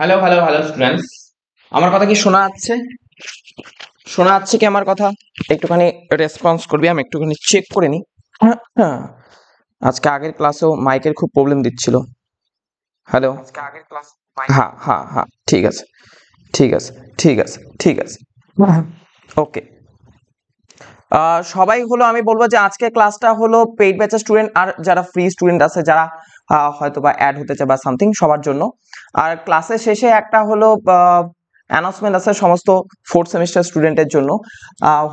Hello hello hello students আমার কথা কি শোনা যাচ্ছে শোনা যাচ্ছে কি আমার কথা একটুখানি রেসপন্স করবি আমি একটুখানি চেক করে নিই আজকে আগের ক্লাসেও মাইকের খুব প্রবলেম দিচ্ছিল হ্যালো হ্যাঁ হ্যাঁ হ্যাঁ ঠিক আছে ঠিক আছে ঠিক আছে ঠিক আছে ওকে হ্যাঁ। সবাই হলো আমি বলবো যে আজকে ক্লাসটা হলো পেইড ব্যাচের স্টুডেন্ট আর যারা ফ্রি স্টুডেন্ট আছে যারা হয়তো বা অ্যাড হতে চায় বা সামথিং সবার জন্য আর ক্লাসের শেষে একটা হলো অ্যানাউন্সমেন্ট আছে সমস্ত ফোর্থ সেমিস্টার স্টুডেন্টের জন্য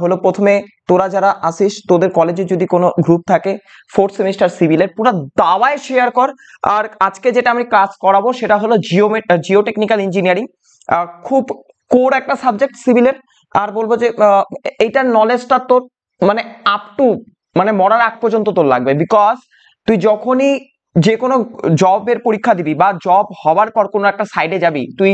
হলো প্রথমে তোরা যারা আসিস তোদের কলেজে যদি কোনো গ্রুপ থাকে ফোর্থ সেমিস্টার সিভিলের পুরো দাওয়ায় শেয়ার কর আর আজকে যেটা আমি কাজ করাবো সেটা হলো জিওমে জিওটেকনিক্যাল ইঞ্জিনিয়ারিং খুব কোর একটা সাবজেক্ট সিভিলের আর বলবো যে এইটার নলেজটা তোর মানে আপ টু মানে মরার আগ পর্যন্ত তোর লাগবে বিকজ তুই যখনই যে কোনো জবের পরীক্ষা দিবি বা জব হওয়ার পর কোনো একটা সাইডে যাবি তুই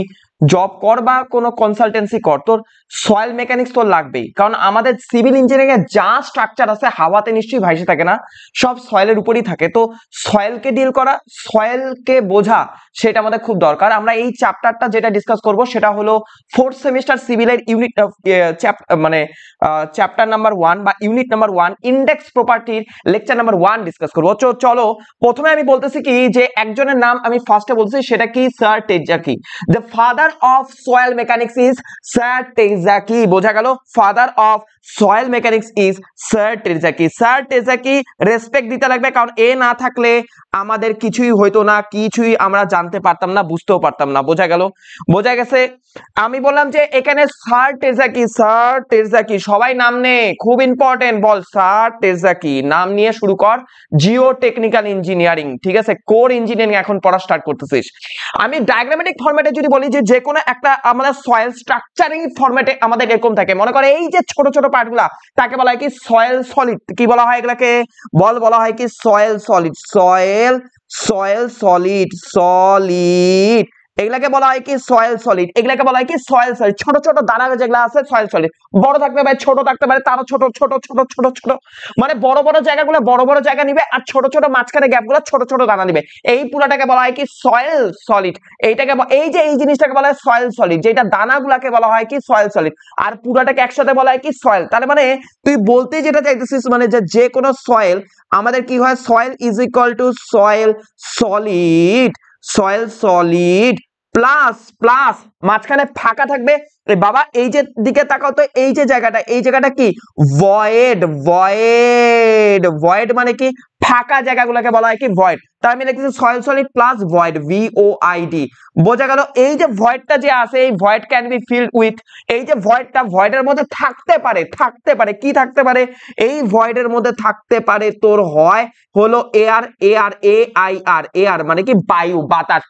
জব কর বা কোনো কনসালটেন্সি কর তোর সয়েল মেকানিক্স তোর লাগবেই কারণ আমাদের সিভিল ইঞ্জিনিয়ারিং এর যা স্ট্রাকচার আছে হাওয়াতে নিশ্চয়ই ভাইসে থাকে না সব সয়েলের উপরই থাকে তো সয়েলকে ডিল করা সয়েলকে বোঝা সেটা আমাদের খুব দরকার আমরা এই চ্যাপ্টারটা যেটা ডিসকাস করব সেটা হলো ফোর্থ সেমিস্টার সিভিলের ইউনিট মানে চ্যাপ্টার নাম্বার ওয়ান বা ইউনিট নাম্বার ওয়ান ইন্ডেক্স প্রপার্টির লেকচার নাম্বার ওয়ান ডিসকাস করবো চলো প্রথমে আমি বলতেছি কি যে একজনের নাম আমি ফার্স্টে বলছি সেটা কি sir টেজাকি the father of soil mechanics is sir টেজাকি বোঝা গেল father of soil mechanics is sir টেজাকি sir টেজাকি respect দিতে লাগবে কারণ এ না থাকলে আমাদের কিছুই হইতো না কিছুই আমরা জানতে পারতাম না বুঝতেও পারতাম না বোঝা গেল বোঝা গেছে আমি বললাম যে এখানে স্যার টেজাকি স্যার টেজাকি সবাই নাম নে খুব ইম্পর্টেন্ট বল স্যার টেজাকি নাম নিয়ে শুরু কর জিও টেকনিক্যাল ইঞ্জিনিয়ারিং ঠিক আছে কোর ইঞ্জিনিয়ারিং এখন পড়া স্টার্ট করতেছিস আমি ডায়াগ্রামেটিক ফর্ম্যাটে যদি বলি যে কোনো একটা আমাদের সয়েল স্ট্রাকচারিং ফরম্যাটে আমাদের এরকম থাকে মনে করে এই যে ছোট ছোট পার্টগুলা তাকে বলা হয় কি সয়েল সলিড কি বলা হয় এগুলাকে বল বলা হয় কি soil solid soil soil solid solid এগুলাকে বলা হয় কি সয়েল সলিড এগুলাকে বলা হয় কি সয়েল সলিড ছোট ছোট দানা যেগুলো আছে সয়েল সলিড বড় থাকতে পারে ছোট থাকতে পারে তারও ছোট ছোট ছোট ছোট ছোট মানে বড় বড় জায়গাগুলো বড় বড় জায়গা নিবে আর ছোট ছোট মাঝখানে গ্যাপগুলো ছোট ছোট দানা নিবে এই পুরাটাকে বলা হয় কি সয়েল সলিড এইটাকে এই যে এই জিনিসটাকে বলা হয় সয়েল সলিড যেটা দানাগুলাকে বলা হয় কি সয়েল সলিড আর পুরাটাকে একসাথে বলা হয় কি সয়েল তার মানে তুই বলতে যেটা চাইতেছিস মানে যে যে কোনো সয়েল আমাদের কি হয় soil is equal to soil solid soil solid plus plus মাঝখানে ফাঁকা থাকবে বাবা এই যে দিকে তাকাও তো এই যে জায়গাটা এই জায়গাটা কি ভয়েড ভয়েড ভয়েড মানে কি ফাঁকা জায়গাগুলোকে বলা হয় কি ভয়েড তার আমি লিখেছি soil solid plus void V O I D বোঝা গেল এই যে ভয়েডটা যে আছে এই void can be filled with এই যে ভয়েডটা ভয়েডের মধ্যে থাকতে পারে থাকতে পারে কি থাকতে পারে এই ভয়েডের মধ্যে থাকতে পারে তোর হয় হলো এ আর এ আই আর এ আর মানে কি বায়ু বাতাস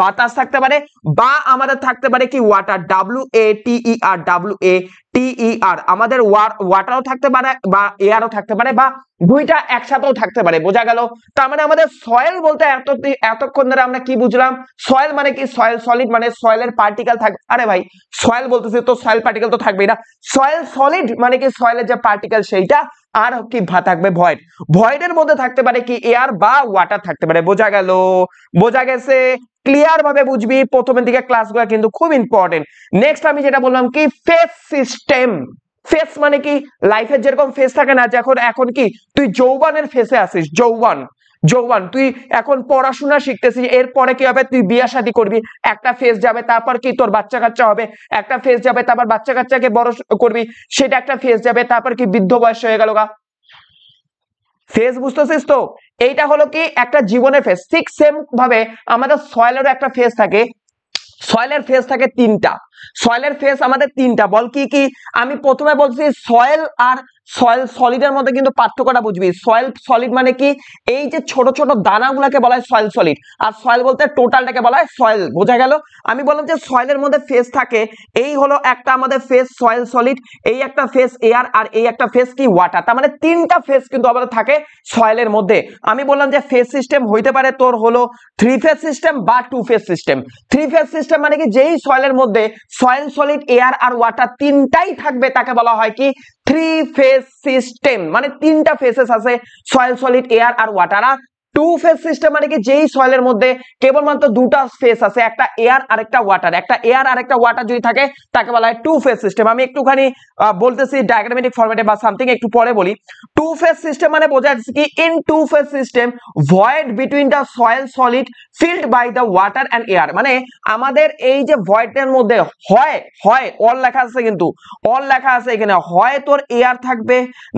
বাতাস থাকতে পারে বা আমাদের থাকতে পারে কি water W A T R W A T R আমাদের ওয়াটারও থাকতে পারে বা এয়ারও থাকতে পারে বা দুইটা একসাথেও থাকতে পারে বোঝা গেল তার মানে আমাদের সয়েল বলতে এত এতক্ষণ ধরে আমরা কি বুঝলাম সয়েল মানে কি সয়েল সলিড মানে সয়েলের পার্টিকেল থাকবে আরে ভাই সয়েল বলতেছি তো সয়েল পার্টিকেল তো থাকবেই না সয়েল সলিড মানে কি সয়েলের যে পার্টিকেল সেইটা আর কি ভা থাকবে ভয়েড ভয়েডের মধ্যে থাকতে পারে কি এয়ার বা ওয়াটার থাকতে পারে বোঝা গেল বোঝা গেছে ক্লিয়ার ভাবে বুঝবি প্রথমের দিকে ক্লাসগুলো কিন্তু খুব ইম্পর্টেন্ট নেক্সট আমি যেটা বললাম কি ফেস সিস্টেম ফেস মানে কি লাইফের যেরকম ফেস থাকে না যখন এখন কি তুই যৌবনের ফেসে আসিস যৌবন যৌবন তুই এখন পড়াশোনা শিখতেছিস এরপরে কি হবে তুই বিয়া শাদি করবি একটা ফেস যাবে তারপর কি তোর বাচ্চা কাচ্চা হবে একটা ফেস যাবে তারপর বাচ্চা কাচ্চাকে বড় করবি সেটা একটা ফেস যাবে তারপর কি বৃদ্ধ বয়স হয়ে গেল গা ফেজ বুঝতেছিস তো এইটা হলো কি একটা জীবনের ফেজ ঠিক সেম ভাবে আমাদের সয়েলেরও একটা ফেজ থাকে সয়েলের ফেজ থাকে তিনটা সয়েলের ফেজ আমাদের তিনটা বল কি কি আমি প্রথমে বলছি সয়েল আর সয়েল সলিডের মধ্যে কিন্তু পার্থক্যটা বুঝবি সয়েল সলিড মানে কি এই যে ছোট ছোট দানাগুলোকে বলা হয় সয়েল সলিড আর সয়েল বলতে টোটালটাকে বলা হয় সয়েল বোঝা গেল আমি বললাম যে সয়েলের মধ্যে ফেস থাকে এই হলো একটা আমাদের ফেস সয়েল সলিড এই একটা ফেস এয়ার আর এই একটা ফেস কি ওয়াটার তার মানে তিনটা ফেস কিন্তু আমাদের থাকে সয়েলের মধ্যে আমি বললাম যে ফেস সিস্টেম হইতে পারে তোর হলো থ্রি ফেস সিস্টেম বা two phase system three phase system মানে কি যেই সয়েলের মধ্যে সয়েল সলিড এয়ার আর ওয়াটার তিনটাই থাকবে তাকে বলা হয় কি থ্রি ফেজ সিস্টেম মানে তিনটা ফেসেস আছে সয়েল সলিড এয়ার আর ওয়াটার আর টু ফেস সিস্টেম মানে কি যেই সয়েলের মধ্যে কেবলমাত্র দুটা ফেস আছে একটা এয়ার আর একটা ওয়াটার একটা এয়ার আর একটা ওয়াটার যদি থাকে তাকে বলা হয় টু ফেস সিস্টেম আমি একটুখানি বলতেছি ডায়াগ্রামেটিক ফরম্যাটে বা সামথিং একটু পরে বলি টু ফেস সিস্টেম মানে বোঝা যাচ্ছে কি in two phase system void between the soil solid filled by the water and air মানে আমাদের এই যে ভয়েডের মধ্যে হয় হয় অল লেখা আছে কিন্তু অল লেখা আছে এখানে হয় তোর এয়ার থাকবে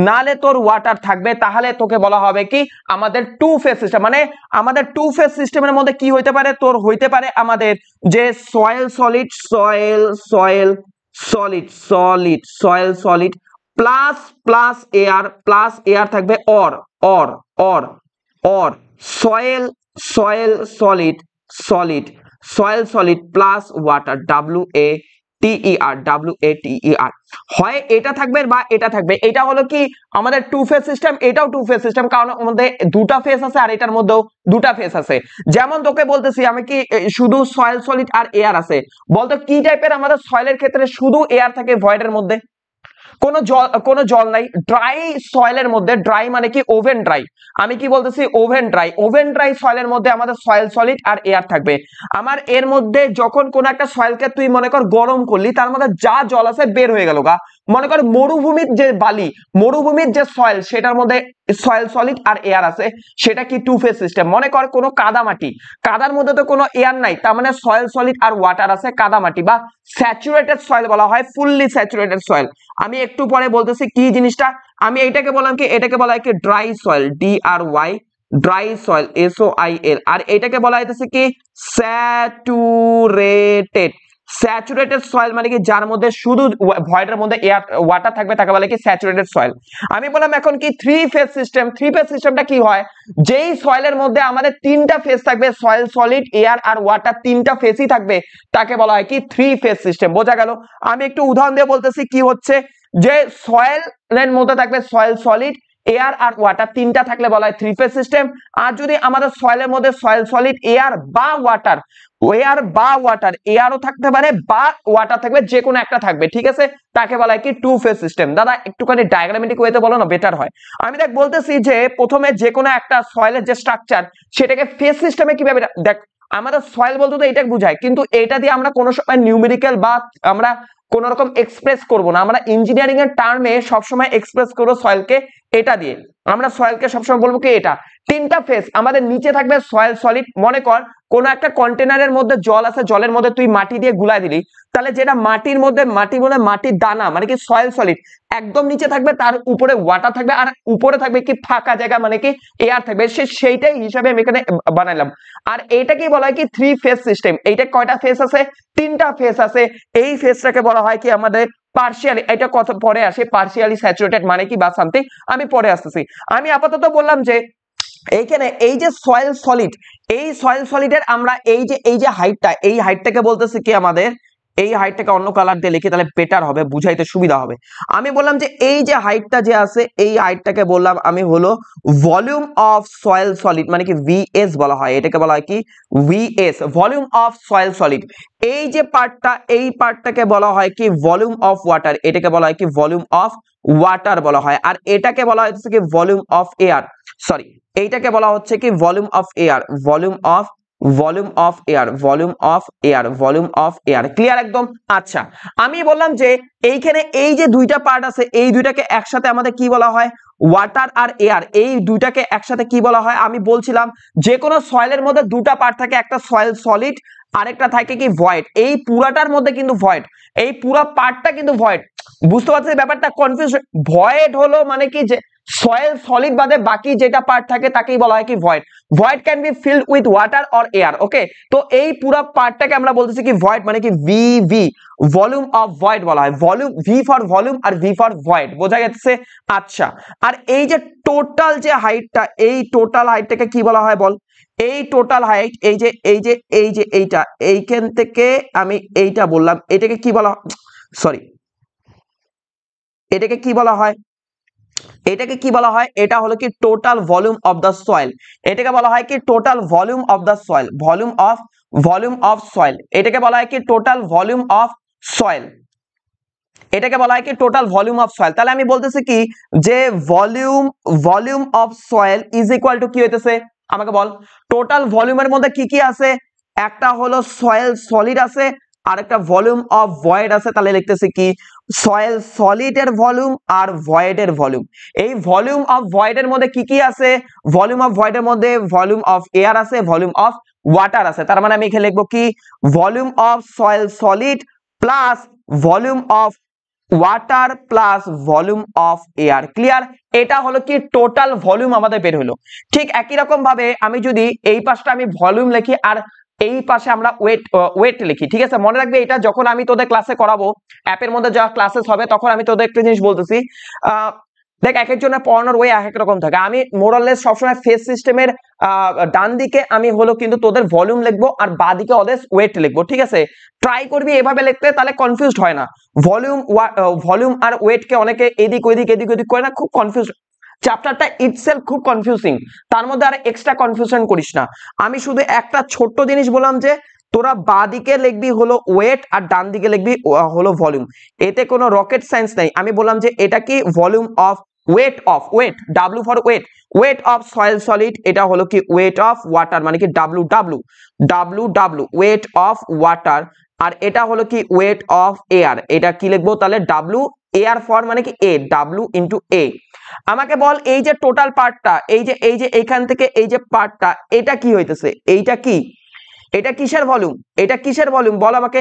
নালে তোর ওয়াটার থাকবে তাহলে তোকে বলা হবে কি আমাদের টু ফেস সিস্টেম মানে আমাদের টু ফেজ সিস্টেমের মধ্যে কি হইতে পারে তোর হইতে পারে আমাদের যে soil solid soil soil solid solid soil solid plus plus air plus air থাকবে or or or or soil soil solid solid soil solid plus water W A T E R W A T E R হয় এটা থাকবে বা এটা থাকবে এটা হলো কি আমাদের টু ফেজ সিস্টেম এটাও টু ফেজ সিস্টেম কারণ আমাদের দুটা ফেজ আছে আর এটার মধ্যেও দুটা ফেজ আছে যেমন তোকে বলতেছি আমি কি শুধু সয়েল সলিড আর এয়ার আছে বলতো কি টাইপের আমাদের সয়েলের ক্ষেত্রে শুধু এয়ার থাকে ভয়েডের মধ্যে কোনো জল কোনো জল নাই ড্রাই সয়েলের মধ্যে ড্রাই মানে কি ওভেন ড্রাই আমি কি বলতেছি ওভেন ড্রাই ওভেন ড্রাই সয়েলের মধ্যে আমাদের সয়েল সলিড আর এয়ার থাকবে আমার এর মধ্যে যখন কোনো একটা সয়েলকে তুই মনে কর গরম করলি তার মধ্যে যা জল আছে বের হয়ে গেল গা মনে কর মরুভূমির যে বালি মরুভূমির যে সয়েল সেটার মধ্যে সয়েল সলিড আর এয়ার আছে সেটা কি টু ফেস সিস্টেম মনে কর কোনো কাদামাটি কাদার মধ্যে তো কোনো এয়ার নাই তার মানে সয়েল সলিড আর ওয়াটার আছে কাদামাটি বা স্যাচুরেটেড সয়েল বলা হয় ফুললি স্যাচুরেটেড সয়েল আমি একটু পরে বলতেছি কি জিনিসটা আমি এটাকে বললাম কি এটাকে বলা হয় কি dry soil D R Y dry soil S O I L আর এটাকে বলা হইতেছে কি স্যাচুরেটেড স্যাচুরেটেড সয়েল মানে কি যার মধ্যে শুধু ভয়েডের মধ্যে এয়ার ওয়াটার থাকবে তাকে বলে কি স্যাচুরেটেড সয়েল আমি বললাম এখন কি three phase system three phase সিস্টেমটা কি হয় যেই সয়েলের মধ্যে আমাদের তিনটা ফেজ থাকবে সয়েল সলিড এয়ার আর ওয়াটার তিনটা ফেজই থাকবে তাকে বলা হয় কি থ্রি ফেজ সিস্টেম বোঝা গেল আমি একটু উদাহরণ দিয়ে বলতেছি কি হচ্ছে যে সয়েলের মধ্যে থাকবে সয়েল সলিড এয়ার আর ওয়াটার তিনটা থাকলে বলা হয় থ্রি ফেজ সিস্টেম আর যদি আমাদের সয়েলের মধ্যে সয়েল সলিড এয়ার বা ওয়াটার এয়ার বা ওয়াটার এয়ারও থাকতে পারে বা ওয়াটার থাকবে যে কোনো একটা থাকবে ঠিক আছে তাকে বলা হয় কি টু ফেজ সিস্টেম দাদা একটুখানি ডায়াগ্রামেটিক ওয়েতে বলো না বেটার হয় আমি দেখ বলতেছি যে প্রথমে যে কোনো একটা সয়েলের যে স্ট্রাকচার সেটাকে ফেজ সিস্টেমে কিভাবে দেখ আমাদের সয়েল বলতে তো এটা বুঝায় কিন্তু এটা দিয়ে আমরা কোনো সময় নিউমেরিক্যাল বা আমরা কোন রকম এক্সপ্রেস করবো না আমরা ইঞ্জিনিয়ারিং এর টার্মে সবসময় এক্সপ্রেস করবো সয়েলকে এটা দিয়ে আমরা সয়েলকে সবসময় বলবো কি এটা তিনটা ফেস আমাদের নিচে থাকবে সয়েল সলিড মনে কর কোনো একটা কন্টেনারের মধ্যে জল আছে জলের মধ্যে তুই মাটি দিয়ে গুলাই দিলি তাহলে যেটা মাটির মধ্যে মাটি বলে মাটির দানা মানে কি সয়েল সলিড একদম নিচে থাকবে তার উপরে ওয়াটার থাকবে আর উপরে থাকবে কি ফাঁকা জায়গা মানে কি এয়ার থাকবে সে সেইটাই হিসাবে আমি এখানে বানাইলাম আর কি বলা হয় কি থ্রি ফেস সিস্টেম এইটা কয়টা ফেস আছে তিনটা ফেস আছে এই ফেসটাকে বলা হয় কি আমাদের পার্শিয়ালি এটা কত পরে আসে পার্শিয়ালি স্যাচুরেটেড মানে কি বা সামথিং আমি পরে আসতেছি আমি আপাতত বললাম যে এইখানে এই যে সয়েল সলিড এই সয়েল সলিডের আমরা এই যে এই যে হাইটটা এই হাইটটাকে বলতেছি কি আমাদের এই হাইটটাকে অন্য কালার দিয়ে লিখে তাহলে বেটার হবে বুঝাইতে সুবিধা হবে আমি বললাম যে এই যে হাইটটা যে আছে এই হাইটটাকে বললাম আমি হলো ভলিউম অফ সয়েল সলিড মানে কি ভিএস বলা হয় এটাকে বলা হয় কি V S volume of soil solid এই যে পার্টটা এই পার্টটাকে বলা হয় কি ভলিউম অফ ওয়াটার এটাকে বলা হয় কি ভলিউম অফ ওয়াটার বলা হয় আর এটাকে বলা হচ্ছে কি ভলিউম অফ এয়ার সরি এইটাকে বলা হচ্ছে কি volume of air volume of volume of air volume of air volume of air clear একদম আচ্ছা আমি বললাম যে এইখানে এই যে দুইটা পার্ট আছে এই দুইটাকে একসাথে আমাদের কি বলা হয় ওয়াটার আর এয়ার এই দুইটাকে একসাথে কি বলা হয় আমি বলছিলাম যে কোনো সয়েলের মধ্যে দুটা পার্ট থাকে একটা সয়েল সলিড আরেকটা থাকে কি ভয়েড এই পুরাটার মধ্যে কিন্তু ভয়েড এই পুরা পার্টটা কিন্তু ভয়েড বুঝতে পারছি ব্যাপারটা কনফিউজ ভয়েড হলো মানে কি যে সয়েল সলিড বাদে বাকি যেটা পার্ট থাকে তাকেই বলা হয় কি void void can be filled with water or air okay তো এই পুরো পার্টটাকে আমরা বলতেছি কি ভয়েড মানে কি V V volume of void বলা হয় ভলিউম ভি ফর ভলিউম আর ভি ফর ভয়েড বোঝা যাচ্ছে আচ্ছা আর এই যে টোটাল যে হাইটটা এই টোটাল হাইটটাকে কি বলা হয় বল এই টোটাল হাইট এই যে এই যে এই যে এইটা এইখান থেকে আমি এইটা বললাম এটাকে কি বলা সরি এটাকে কি বলা হয় এটাকে কি বলা হয় এটা হলো কি total volume of the soil এটাকে বলা হয় কি total volume of the soil volume of volume of soil এটাকে বলা হয় কি টোটাল ভলিউম অফ সয়েল এটাকে বলা হয় কি টোটাল ভলিউম অফ সয়েল তাহলে আমি বলতেছি কি যে volume volume of soil is equal to কি হইতেছে আমাকে বল টোটাল ভলিউমের মধ্যে কি কি আছে একটা হলো সয়েল সলিড আছে আর একটা ভলিউম অফ ভয়েড আছে তাহলে লিখতেছি কি সয়েল সলিড এর ভলিউম আর ভয়েড এর ভলিউম এই ভলিউম অফ ভয়েড এর মধ্যে কি কি আছে ভলিউম অফ ভয়েড এর মধ্যে ভলিউম অফ এয়ার আছে ভলিউম অফ ওয়াটার আছে তার মানে আমি এখানে লিখবো কি volume of soil solid plus volume of water plus volume of air clear এটা হলো কি টোটাল ভলিউম আমাদের বের হলো ঠিক একই রকম ভাবে আমি যদি এই পাশটা আমি ভলিউম লিখি আর এই পাশে আমরা ওয়েট ওয়েট লিখি ঠিক আছে মনে রাখবে এটা যখন আমি তোদের ক্লাসে করাবো অ্যাপের মধ্যে যা ক্লাসেস হবে তখন আমি তোদের একটা জিনিস বলতেছি দেখ এক একজনের পড়ানোর ওয়ে এক এক রকম থাকে আমি মোরালেস সবসময় ফেস সিস্টেমের ডান দিকে আমি হলো কিন্তু তোদের ভলিউম লিখবো আর বা দিকে ওয়েট লিখবো ঠিক আছে ট্রাই করবি এভাবে লিখতে তাহলে কনফিউজড হয় না ভলিউম ভলিউম আর ওয়েটকে অনেকে এদিক ওইদিক এদিক ওইদিক করে না খুব কনফিউজ চ্যাপ্টারটা ইটসেল খুব কনফিউজিং তার মধ্যে আর এক্সট্রা কনফিউশন করিস না আমি শুধু একটা ছোট্ট জিনিস বললাম যে তোরা বা দিকে লিখবি হলো ওয়েট আর ডান দিকে লিখবি হলো ভলিউম এতে কোনো রকেট সায়েন্স নাই আমি বললাম যে এটা কি volume of weight of weight W for weight weight of soil solid এটা হলো কি ওয়েট অফ ওয়াটার মানে কি W W W W weight of water আর এটা হলো কি ওয়েট অফ এয়ার এটা কি লিখবো তাহলে ডাব্লু এ আর ফর মানে কি এ ডাব্লিউ ইন্টু এ আমাকে বল এই যে টোটাল পার্টটা এই যে এই যে এইখান থেকে এই যে পার্টটা এটা কি হইতেছে এইটা কি এটা কিসের ভলিউম এটা কিসের ভলিউম বল আমাকে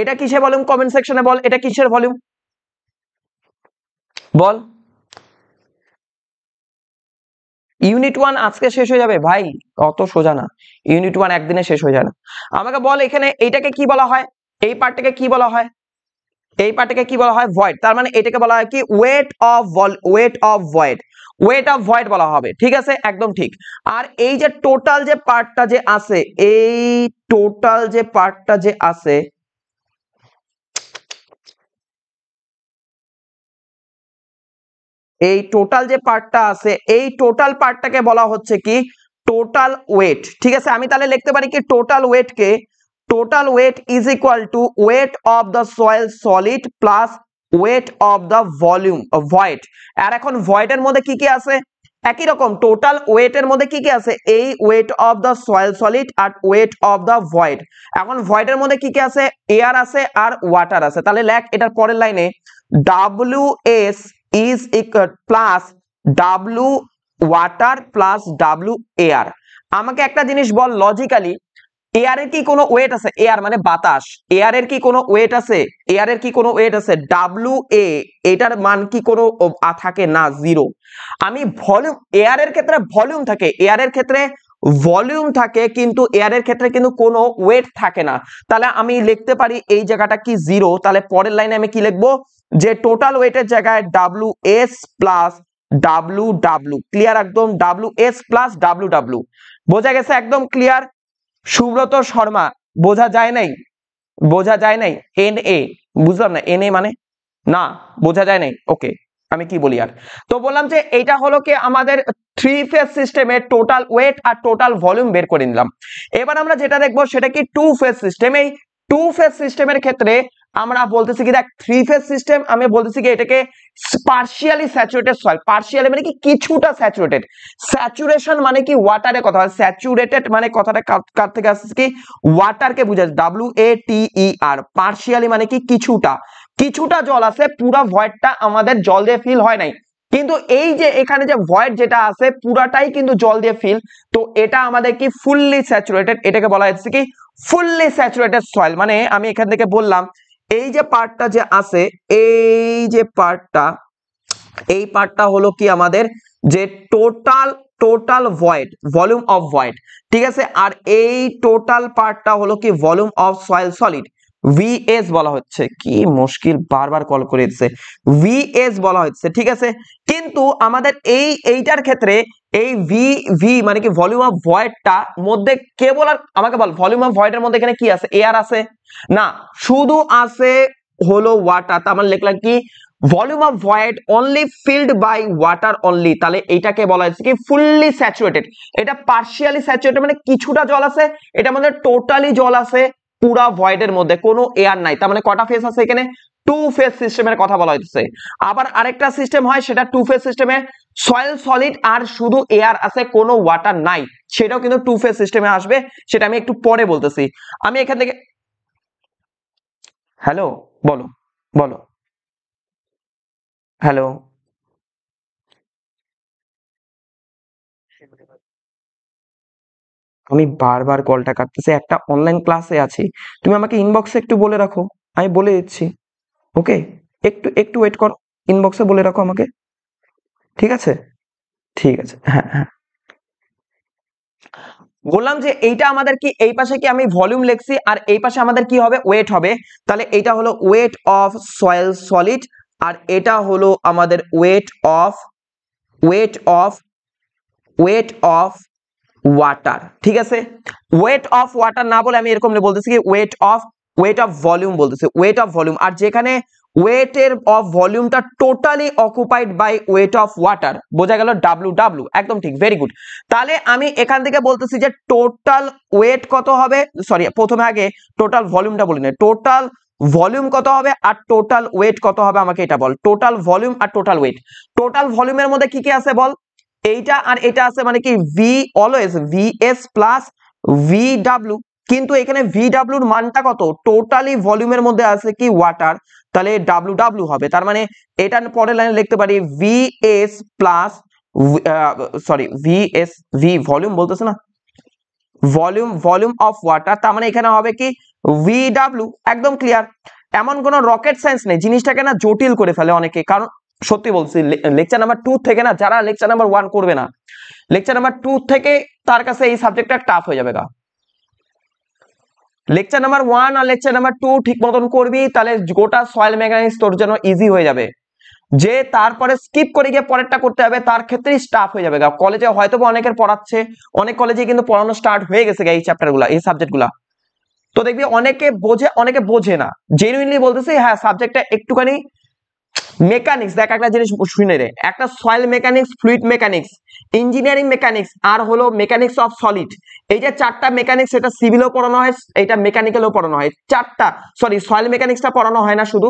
এটা কিসের ভলিউম কমেন্ট সেকশনে বল এটা কিসের ভলিউম বল ইউনিট ওয়ান আজকে শেষ হয়ে যাবে ভাই অত সোজা না ইউনিট ওয়ান একদিনে শেষ হয়ে যায় না আমাকে বল এখানে এইটাকে কি বলা হয় এই পার্টটাকে কি বলা হয় এই পার্টটাকে কি বলা হয় ভয়েড তার মানে এটাকে বলা হয় কি weight of weight of void weight of void বলা হবে ঠিক আছে একদম ঠিক আর এই যে টোটাল যে পার্টটা যে আছে এই টোটাল যে পার্টটা যে আছে এই টোটাল যে পার্টটা আছে এই টোটাল পার্টটাকে বলা হচ্ছে কি টোটাল ওয়েট ঠিক আছে আমি তাহলে লিখতে পারি কি টোটাল ওয়েটকে total weight is equal to weight of the soil solid plus weight of the volume uh, void আর এখন void এর মধ্যে কি কি আছে একই রকম টোটাল ওয়েট এর মধ্যে কি কি আছে এই weight of the soil solid আর ওয়েট অফ দ্য ভয়েড এখন ভয়েড এর মধ্যে কি কি আছে এয়ার আছে আর ওয়াটার আছে তাহলে লেখ এটার পরের লাইনে W S is plus W water plus W air আমাকে একটা জিনিস বল লজিক্যালি এয়ারের কি কোনো ওয়েট আছে এয়ার মানে বাতাস এয়ারের কি কোনো ওয়েট আছে এয়ারের কি কোনো ওয়েট আছে ডাব্লু এ এটার মান কি কোনো থাকে না জিরো আমি ভলিউম এয়ারের ক্ষেত্রে ভলিউম থাকে এয়ারের ক্ষেত্রে ভলিউম থাকে কিন্তু এয়ারের ক্ষেত্রে কিন্তু কোনো ওয়েট থাকে না তাহলে আমি লিখতে পারি এই জায়গাটা কি জিরো তাহলে পরের লাইনে আমি কি লিখবো যে টোটাল ওয়েটের জায়গায় W S plus W W clear একদম W S plus W W বোঝা গেছে একদম ক্লিয়ার সুব্রত শর্মা বোঝা যায় নাই বোঝা যায় নাই এন এ বুঝলাম না এন এ মানে না বোঝা যায় নাই ওকে আমি কি বলি আর তো বললাম যে এটা হলো কি আমাদের থ্রি ফেজ সিস্টেমের টোটাল ওয়েট আর টোটাল ভলিউম বের করে নিলাম এবার আমরা যেটা দেখবো সেটা কি টু ফেজ সিস্টেম এই টু ফেজ সিস্টেমের ক্ষেত্রে আমরা বলতেছি কি দেখ থ্রি ফেজ সিস্টেম আমি বলতেছি কি এটাকে পার্শিয়ালি স্যাচুরেটেড সয়েল পার্শিয়ালি মানে কি কিছুটা স্যাচুরেটেড স্যাচুরেশন মানে কি ওয়াটারে কথা হয় মানে স্যাচুরেটেড মানে কথাটা কার থেকে আসছে কি ওয়াটারকে বোঝাচ্ছে W A T E R partially মানে কি কিছুটা কিছুটা জল আছে পুরো ভয়েডটা আমাদের জল দিয়ে ফিল হয় নাই কিন্তু এই যে এখানে যে ভয়েড যেটা আছে পুরাটাই কিন্তু জল দিয়ে ফিল তো এটা আমাদের কি ফুললি স্যাচুরেটেড এটাকে বলা হচ্ছে কি ফুললি স্যাচুরেটেড সয়েল মানে আমি এখান থেকে বললাম এই যে পার্টটা যে আছে এই যে পার্টটা এই পার্টটা হলো কি আমাদের যে total total void volume of void ঠিক আছে আর এই টোটাল পার্টটা হলো কি volume of soil solid V S বলা হচ্ছে কি মুশকিল বারবার কল করে দিচ্ছে ভিএস বলা হচ্ছে ঠিক আছে কিন্তু আমাদের এই এইটার ক্ষেত্রে এই ভি ভি মানে কি ভলিউম অফ ভয়েডটা মধ্যে কেবল আর আমাকে বল ভলিউম অফ ভয়েডের মধ্যে এখানে কি আছে এয়ার আছে না শুধু আছে হলো ওয়াটার তা আমার লিখলাম কি volume of void only filled by water only তাহলে এটাকে বলা হয়েছে কি ফুললি স্যাচুরেটেড এটা পার্শিয়ালি স্যাচুরেটেড মানে কিছুটা জল আছে এটা আমাদের টোটালি জল আছে পুরা ভয়েডের মধ্যে কোনো এয়ার নাই তার মানে কটা ফেস আছে এখানে টু ফেজ সিস্টেমের কথা বলা হয়েছে আবার আরেকটা সিস্টেম হয় সেটা টু ফেজ সিস্টেমে সয়েল সলিড আর শুধু এয়ার আছে কোনো ওয়াটার নাই সেটাও কিন্তু টু ফেজ সিস্টেমে আসবে সেটা আমি একটু পরে বলতেছি আমি এখান থেকে হ্যালো বলো বলো হ্যালো আমি বারবার কলটা কাটতেছি একটা অনলাইন ক্লাসে আছি তুমি আমাকে ইনবক্সে একটু বলে রাখো আমি বলে দিচ্ছি ওকে একটু একটু ওয়েট কর ইনবক্সে বলে রাখো আমাকে ঠিক আছে ঠিক আছে হ্যাঁ হ্যাঁ বললাম যে এইটা আমাদের কি এই পাশে কি আমি ভলিউম লিখছি আর এই পাশে আমাদের কি হবে ওয়েট হবে তাহলে এটা হলো ওয়েট অফ সয়েল সলিড আর এটা হলো আমাদের weight of weight of weight of water ঠিক আছে ওয়েট অফ ওয়াটার না বলে আমি এরকম বলতেছি কি weight of weight of volume বলতেছি ওয়েট অফ ভলিউম আর যেখানে ওয়েটের অফ ভলিউমটা totally occupied by weight of water বোঝা গেল ডাব্লু ডাব্লু একদম ঠিক ভেরি গুড তাহলে আমি এখান থেকে বলতেছি যে টোটাল ওয়েট কত হবে সরি প্রথমে আগে টোটাল ভলিউমটা বলি না টোটাল ভলিউম কত হবে আর টোটাল ওয়েট কত হবে আমাকে এটা বল টোটাল ভলিউম আর টোটাল ওয়েট টোটাল ভলিউমের মধ্যে কি কি আছে বল এইটা আর এটা আছে মানে কি V always V S plus V W কিন্তু এখানে ভি ডাব্লুর মানটা কত টোটালি ভলিউমের মধ্যে আছে কি ওয়াটার তাহলে ডাব্লু ডাব্লু হবে তার মানে এটা পরের লাইনে লিখতে পারি V S plus sorry V S V volume বলতেছে না ভলিউম ভলিউম অফ ওয়াটার তার মানে এখানে হবে কি ভি ডাব্লু একদম ক্লিয়ার এমন কোন রকেট সায়েন্স নেই জিনিসটাকে না জটিল করে ফেলে অনেকে কারণ সত্যি বলছি লেকচার নাম্বার টু থেকে না যারা লেকচার নাম্বার ওয়ান করবে না লেকচার নাম্বার টু থেকে তার কাছে এই সাবজেক্টটা টাফ হয়ে যাবে গা লেকচার নাম্বার ওয়ান আর লেকচার নাম্বার টু ঠিক মতন করবি তাহলে গোটা সয়েল মেকানিক্স তোর জন্য ইজি হয়ে যাবে যে তারপরে স্কিপ করে গিয়ে পরেরটা করতে হবে তার ক্ষেত্রে স্টাফ হয়ে যাবে কলেজে হয়তো অনেকের পড়াচ্ছে অনেক কলেজে কিন্তু পড়ানো স্টার্ট হয়ে গেছে এই চ্যাপ্টারগুলো এই সাবজেক্টগুলো তো দেখবি অনেকে বোঝে অনেকে বোঝে না জেনুইনলি বলতেছি হ্যাঁ সাবজেক্টটা একটুখানি মেকানিক্স দেখ একটা জিনিস শুনে রে একটা soil mechanics fluid mechanics engineering mechanics আর হলো মেকানিক্স অফ সলিড এই যে চারটা মেকানিক্স এটা সিভিলও পড়ানো হয় এটা মেকানিক্যালও পড়ানো হয় চারটা সরি সয়েল মেকানিক্সটা পড়ানো হয় না শুধু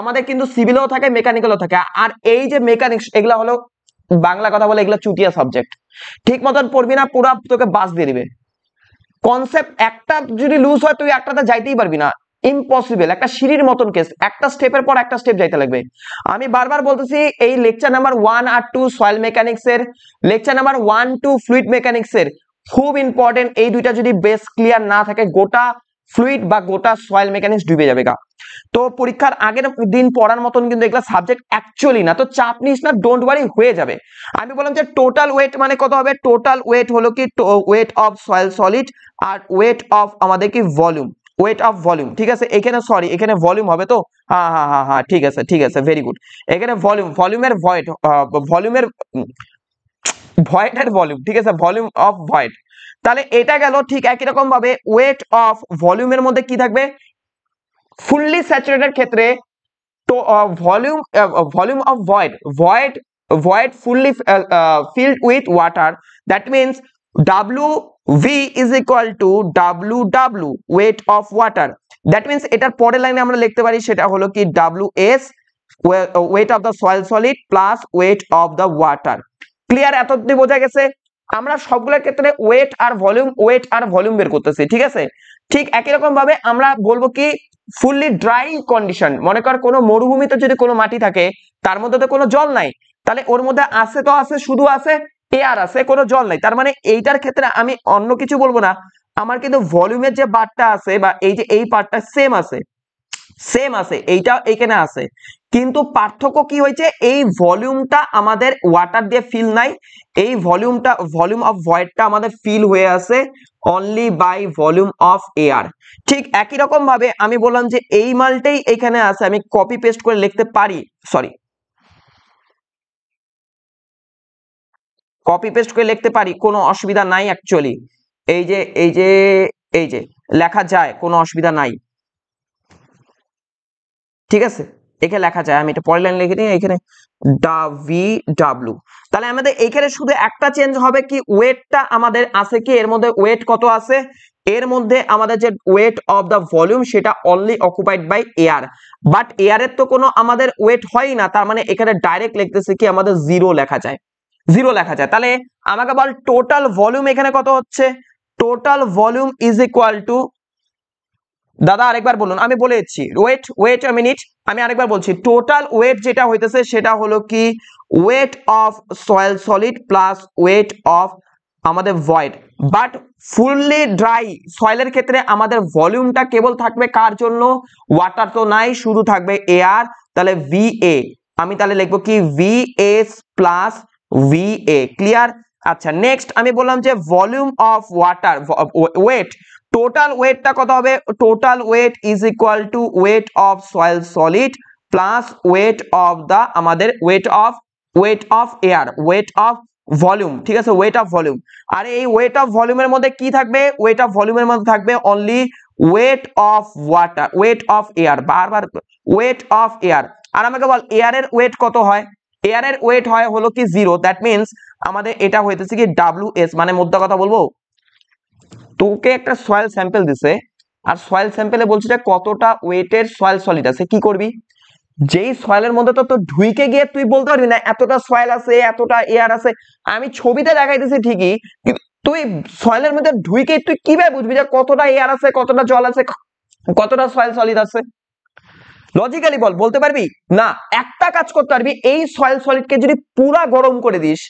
আমাদের কিন্তু সিভিলও থাকে মেকানিক্যালও থাকে আর এই যে মেকানিক্স এগুলো হলো বাংলা কথা বলে এগুলো চুটিয়া সাবজেক্ট ঠিক মতন পড়বি না পুরা তোকে বাস দিয়ে দিবে কনসেপ্ট একটা যদি লুজ হয় তুই একটাতে যাইতেই পারবি না ইম্পসিবল একটা সিঁড়ির মতন কেস একটা স্টেপের পর একটা স্টেপ যাইতে লাগবে আমি বারবার বলতেছি এই লেকচার নাম্বার ওয়ান আর টু সয়েল মেকানিক্স এর lecture number one two fluid mechanics এর খুব ইম্পর্টেন্ট এই দুইটা যদি বেস ক্লিয়ার না থাকে গোটা ফ্লুইড বা গোটা সয়েল মেকানিক্স ডুবে যাবে গা তো পরীক্ষার আগের দিন পড়ার মতন কিন্তু এগুলা সাবজেক্ট অ্যাকচুয়ালি না তো চাপ নিস না ডোন্ট ওয়ারি হয়ে যাবে আমি বললাম যে টোটাল ওয়েট মানে কত হবে টোটাল ওয়েট হলো কি ওয়েট অফ সয়েল সলিড আর ওয়েট অফ আমাদের কি ভলিউম ওয়েট অফ ভলিউম ঠিক আছে এখানে সরি এখানে ভলিউম হবে তো হ্যাঁ হ্যাঁ হ্যাঁ হ্যাঁ ঠিক আছে ঠিক আছে ভেরি গুড এখানে ভলিউম ভলিউমের ভয়েট ভলিউমের ভয়েটের ভলিউম ঠিক আছে ভলিউম অফ ভয়েট তাহলে এটা গেল ঠিক একই রকম ভাবে ওয়েট অফ ভলিউমের মধ্যে কি থাকবে ফুললি স্যাচুরেটেড ক্ষেত্রে তো volume volume of void void void fully filled with water that means W V is equal to W W weight of water that means এটার পরের লাইনে আমরা লিখতে পারি সেটা হলো কি W S weight of the soil solid plus weight of the water clear এত বোঝা গেছে আমরা সবগুলোর ক্ষেত্রে ওয়েট আর ভলিউম ওয়েট আর ভলিউম বের করতেছি ঠিক আছে ঠিক একই রকম ভাবে আমরা বলবো কি ফুললি ড্রাই কন্ডিশন মনে কর কোনো মরুভূমিতে যদি কোনো মাটি থাকে তার মধ্যে তো কোনো জল নাই তাহলে ওর মধ্যে আছে তো আছে শুধু আছে এয়ার আছে কোনো জল নাই তার মানে এইটার ক্ষেত্রে আমি অন্য কিছু বলবো না আমার কিন্তু ভলিউমের যে বারটা আছে বা এই যে এই পার্টটা সেম আছে সেম আছে এইটা এখানে আছে কিন্তু পার্থক্য কি হয়েছে এই ভলিউমটা আমাদের ওয়াটার দিয়ে ফিল নাই এই ভলিউমটা ভলিউম অফ ভয়েডটা আমাদের ফিল হয়ে আছে only by volume of air ঠিক একই রকম ভাবে আমি বললাম যে এই মালটাই এখানে আছে আমি কপি পেস্ট করে লিখতে পারি সরি কপি পেস্ট করে লিখতে পারি কোনো অসুবিধা নাই অ্যাকচুয়ালি এই যে এই যে এই যে লেখা যায় কোনো অসুবিধা নাই ঠিক আছে এখানে লেখা যায় আমি এটা পরের লাইন লিখে দিই এখানে ডাভি ডাব্লিউ তাহলে আমাদের এখানে শুধু একটা চেঞ্জ হবে কি ওয়েটটা আমাদের আছে কি এর মধ্যে ওয়েট কত আছে এর মধ্যে আমাদের যে ওয়েট অফ দ্য ভলিউম সেটা only occupied by air but এয়ারের তো কোনো আমাদের ওয়েট হয় না তার মানে এখানে ডাইরেক্ট লিখতেছে কি আমাদের জিরো লেখা যায় জিরো লেখা যায় তাহলে আমাকে বল টোটাল ভলিউম এখানে কত হচ্ছে total volume is equal to দাদা আরেকবার বলুন আমি বলে দিচ্ছি ওয়েট ওয়েট আ মিনিট আমি আরেকবার বলছি টোটাল ওয়েট যেটা হইতেছে সেটা হলো কি weight of soil solid plus weight of আমাদের ভয়েড বাট ফুললি ড্রাই সয়েলের ক্ষেত্রে আমাদের ভলিউমটা কেবল থাকবে কার জন্য ওয়াটার তো নাই শুধু থাকবে এয়ার তাহলে ভি এ আমি তাহলে লিখবো কি V S plus V A clear আচ্ছা নেক্সট আমি বললাম যে volume of water weight total ওয়েটটা কত হবে total weight is equal to weight of soil solid plus weight of the আমাদের weight of weight of air weight of volume ঠিক আছে ওয়েট অফ ভলিউম আর এই ওয়েট অফ ভলিউমের মধ্যে কি থাকবে ওয়েট অফ ভলিউমের মধ্যে থাকবে only weight of water weight of air বারবার ওয়েট অফ এয়ার আর আমাকে বল এয়ারের ওয়েট কত হয় এয়ার এর ওয়েট হয় হলো কি জিরো দ্যাট মিনস আমাদের এটা হইতেছে কি ডাব্লিউ এস মানে মধ্যে কথা বলবো তোকে একটা সয়েল স্যাম্পেল দিছে আর সয়েল স্যাম্পেলে বলছে যে কতটা ওয়েটের সয়েল সলিড আছে কি করবি যেই সয়েলের মধ্যে তো তোর ঢুইকে গিয়ে তুই বলতে পারবি না এতটা সয়েল আছে এতটা এয়ার আছে আমি ছবিতে দেখাইতেছি ঠিকই তুই সয়েলের মধ্যে ঢুইকে তুই কিভাবে বুঝবি যে কতটা এয়ার আছে কতটা জল আছে কতটা সয়েল সলিড আছে লজিক্যালি বল বলতে পারবি না একটা কাজ করতে পারবি এই সয়েল সলিডকে যদি পুরো গরম করে দিস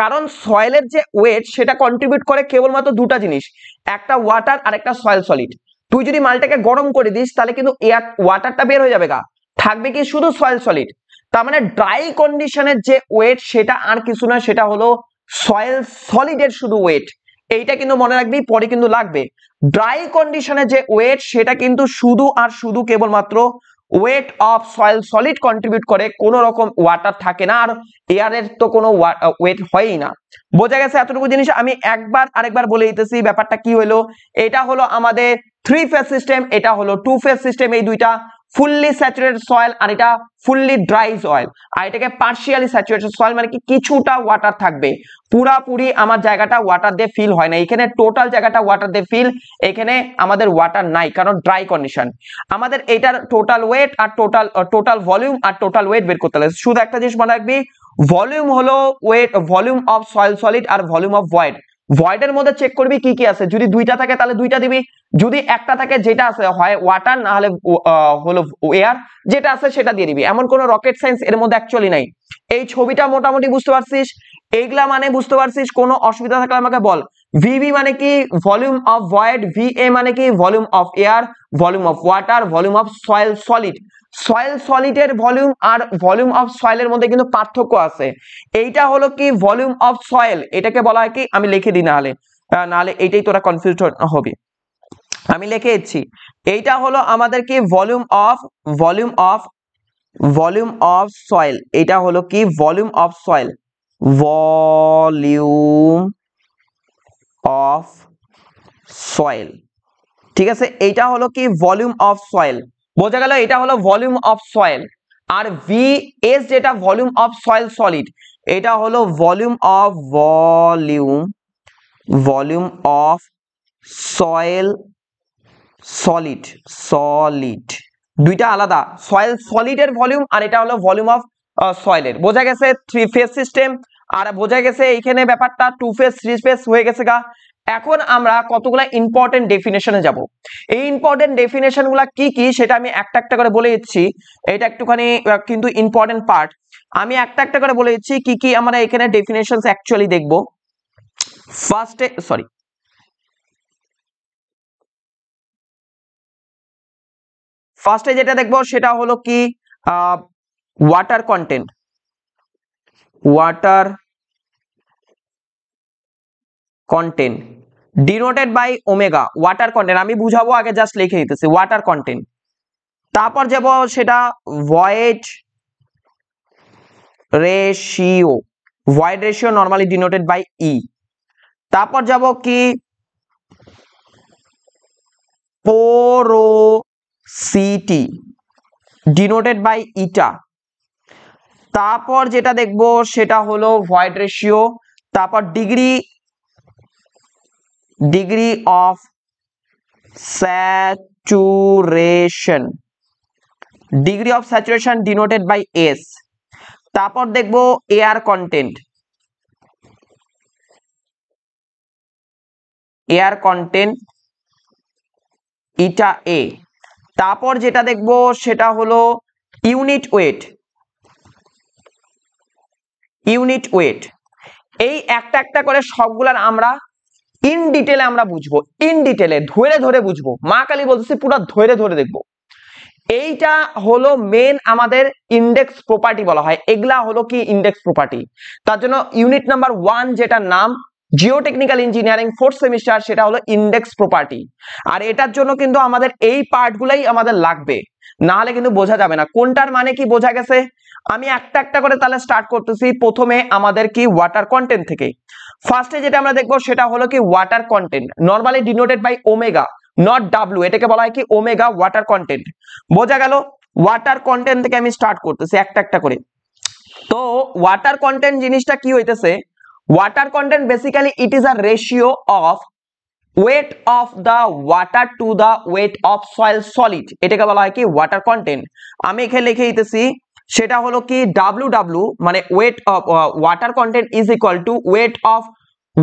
কারণ সয়েলের যে ওয়েট সেটা কন্ট্রিবিউট করে কেবলমাত্র দুটা জিনিস একটা ওয়াটার আর একটা সয়েল সলিড তুই যদি মালটাকে গরম করে দিস তাহলে কিন্তু এয়ার ওয়াটারটা বের হয়ে যাবে গা থাকবে কি শুধু সয়েল সলিড তার মানে ড্রাই কন্ডিশনের যে ওয়েট সেটা আর কিছু না সেটা হলো সয়েল সলিডের শুধু ওয়েট এইটা কিন্তু মনে রাখবি পরে কিন্তু লাগবে ড্রাই কন্ডিশনে যে ওয়েট সেটা কিন্তু শুধু আর শুধু কেবলমাত্র weight of soil solid contribute করে কোন রকম ওয়াটার থাকে না আর এয়ারের তো কোনো ওয়েট হয়ই না বোঝা গেছে এতটুকু জিনিস আমি একবার আরেকবার বলে দিতেছি ব্যাপারটা কি হলো এটা হলো আমাদের থ্রি ফেজ সিস্টেম এটা হলো টু ফেজ সিস্টেম এই দুইটা ফুললি স্যাচুরেটেড সয়েল আর এটা ফুললি ড্রাই সয়েল আর এটাকে পার্শিয়ালি স্যাচুরেটেড সয়েল মানে কি কিছুটা ওয়াটার থাকবে পুরাপুরি আমার জায়গাটা ওয়াটার দিয়ে ফিল হয় না এখানে টোটাল জায়গাটা ওয়াটার দিয়ে ফিল এখানে আমাদের ওয়াটার নাই কারণ ড্রাই কন্ডিশন আমাদের এটার টোটাল ওয়েট আর টোটাল টোটাল ভলিউম আর টোটাল ওয়েট বের করতে হবে শুধু একটা জিনিস মনে রাখবি ভলিউম হলো weight volume of soil solid আর ভলিউম অফ ওয়েট ভয়েডের মধ্যে চেক করবি কি কি আছে যদি দুইটা থাকে তাহলে দুইটা দিবি যদি একটা থাকে যেটা আছে হয় ওয়াটার না হলে হলো এয়ার যেটা আছে সেটা দিয়ে দিবি এমন কোনো রকেট সায়েন্স এর মধ্যে অ্যাকচুয়ালি নাই এই ছবিটা মোটামুটি বুঝতে পারছিস এইগুলা মানে বুঝতে পারছিস কোনো অসুবিধা থাকলে আমাকে বল ভিভি মানে কি volume of void V A মানে কি volume of air volume of water volume of soil solid soil সলিডের ভলিউম আর ভলিউম অফ সয়েলের মধ্যে কিন্তু পার্থক্য আছে এইটা হলো কি ভলিউম অফ সয়েল এটাকে বলা হয় কি আমি লিখে দিই নাহলে নাহলে এইটাই তোরা কনফিউজ হবে আমি লিখে দিচ্ছি এইটা হলো আমাদের কি volume of volume of volume of soil এটা হলো কি volume of soil volume of soil ঠিক আছে এইটা হলো কি ভলিউম অফ সয়েল বোঝা গেল এটা হলো ভলিউম অফ সয়েল আর ভি এস যেটা ভলিউম অফ সয়েল সলিড এটা হলো volume of volume volume of soil solid solid দুইটা আলাদা সয়েল সলিডের ভলিউম আর এটা হলো ভলিউম অফ সয়েলের বোঝা গেছে থ্রি ফেজ সিস্টেম আর বোঝা গেছে এইখানে ব্যাপারটা টু ফেজ থ্রি ফেজ হয়ে গেছে গা এখন আমরা কতগুলো ইম্পর্টেন্ট ডেফিনেশনে যাব এই ইম্পর্টেন্ট ডেফিনেশনগুলো কি কি সেটা আমি একটা একটা করে বলে দিচ্ছি এটা একটুখানি কিন্তু ইম্পর্টেন্ট পার্ট আমি একটা একটা করে বলে দিচ্ছি কি কি আমরা এখানে ডেফিনেশনস অ্যাকচুয়ালি দেখব ফার্স্টে সরি ফার্স্টে যেটা দেখব সেটা হলো কি water content water content denoted by omega water content আমি বুঝাবো আগে জাস্ট লিখে দিতেছি ওয়াটার কন্টেন্ট তারপর যাব সেটা void ratio void ratio normally denoted by E তারপর যাব কি পোরোসিটি ডিনোটেড বাই ইটা তারপর যেটা দেখব সেটা হলো ভয়েড রেশিও তারপর degree degree of saturation degree of saturation denoted by s তারপর দেখব air content air content eta a তারপর যেটা দেখব সেটা হলো ইউনিট ওয়েট ইউনিট ওয়েট এই একটা একটা করে সবগুলার আমরা ইন ডিটেলে আমরা বুঝবো ইন ডিটেলে ধরে ধরে বুঝবো মা কালী বলতেছে পুরো ধরে ধরে দেখবো এইটা হলো মেন আমাদের ইন্ডেক্স প্রপার্টি বলা হয় এগুলা হলো কি ইন্ডেক্স প্রপার্টি তার জন্য ইউনিট নাম্বার ওয়ান যেটা নাম জিওটেকনিক্যাল ইঞ্জিনিয়ারিং ফোর্থ সেমিস্টার সেটা হলো ইন্ডেক্স প্রপার্টি আর এটার জন্য কিন্তু আমাদের এই পার্টগুলাই আমাদের লাগবে না হলে কিন্তু বোঝা যাবে না কোনটার মানে কি বোঝা গেছে আমি একটা একটা করে তাহলে স্টার্ট করতেছি প্রথমে আমাদের কি ওয়াটার কন্টেন্ট থেকে ফার্স্টে যেটা আমরা দেখবো সেটা হলো কি water content normally denoted by omega not W এটাকে বলা হয় কি ওমেগা ওয়াটার কন্টেন্ট বোঝা গেল ওয়াটার কন্টেন্ট থেকে আমি স্টার্ট করতেছি একটা একটা করে তো ওয়াটার কন্টেন্ট জিনিসটা কি হইতেছে water content basically it is a ratio of weight of the water to the weight of soil solid এটাকে বলা হয় কি water content আমি এখানে লিখে দিতেছি সেটা হলো কি ডাব্লু ডাব্লু মানে weight of water content is equal to weight of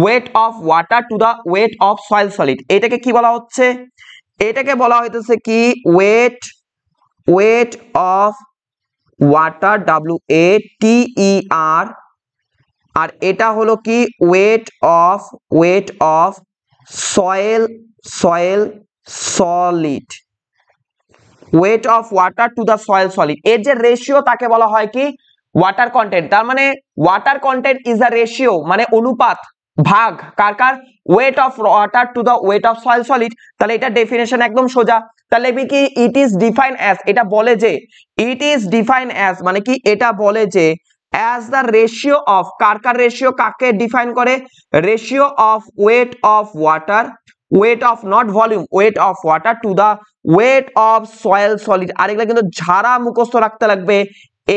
weight of water to the weight of soil solid এটাকে কি বলা হচ্ছে এটাকে বলা হইতেছে কি weight weight of water W A T E R আর এটা হলো কি weight of weight of soil soil solid weight of water to the soil solid এর যে রেশিও তাকে বলা হয় কি ওয়াটার কন্টেন্ট তার মানে water content is the ratio মানে অনুপাত ভাগ কার কার weight of water to the weight of soil solid তাহলে এটা ডেফিনেশন একদম সোজা তাহলে কি ইট ইজ ডিফাইন অ্যাজ এটা বলে যে ইট ইজ ডিফাইন অ্যাজ মানে কি এটা বলে যে অ্যাজ দ্য রেশিও অফ কার কার রেশিও কাকে ডিফাইন করে ratio of weight of water weight of not volume weight of water to the weight of soil solid আর এগুলো কিন্তু ঝাড়া মুখস্থ রাখতে লাগবে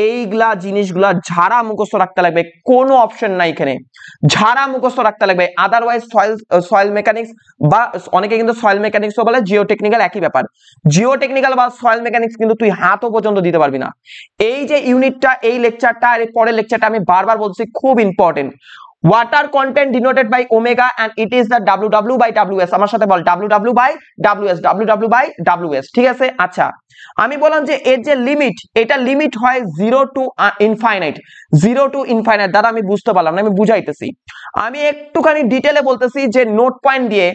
এইগুলা জিনিসগুলা ঝাড়া মুখস্থ রাখতে লাগবে কোনো অপশন নাই এখানে ঝাড়া মুখস্থ রাখতে লাগবে আদারওয়াইজ সয়েল সয়েল মেকানিক্স বা অনেকে কিন্তু সয়েল মেকানিক্সও বলে জিও টেকনিক্যাল একই ব্যাপার জিও টেকনিক্যাল বা সয়েল মেকানিক্স কিন্তু তুই হাতও পর্যন্ত দিতে পারবি না এই যে ইউনিটটা এই লেকচারটা আর পরের লেকচারটা আমি বারবার বলছি খুব important water water content denoted by omega and the is the by by S আমার সাথে বল ww by ws ww by ws ঠিক আছে আচ্ছা আমি বললাম যে এর যে লিমিট এটা লিমিট হয় zero to infinite zero to infinite দাদা আমি বুঝতে পারলাম না আমি বুঝাইতেছি আমি একটুখানি ডিটেলে বলতেছি যে নোট পয়েন্ট দিয়ে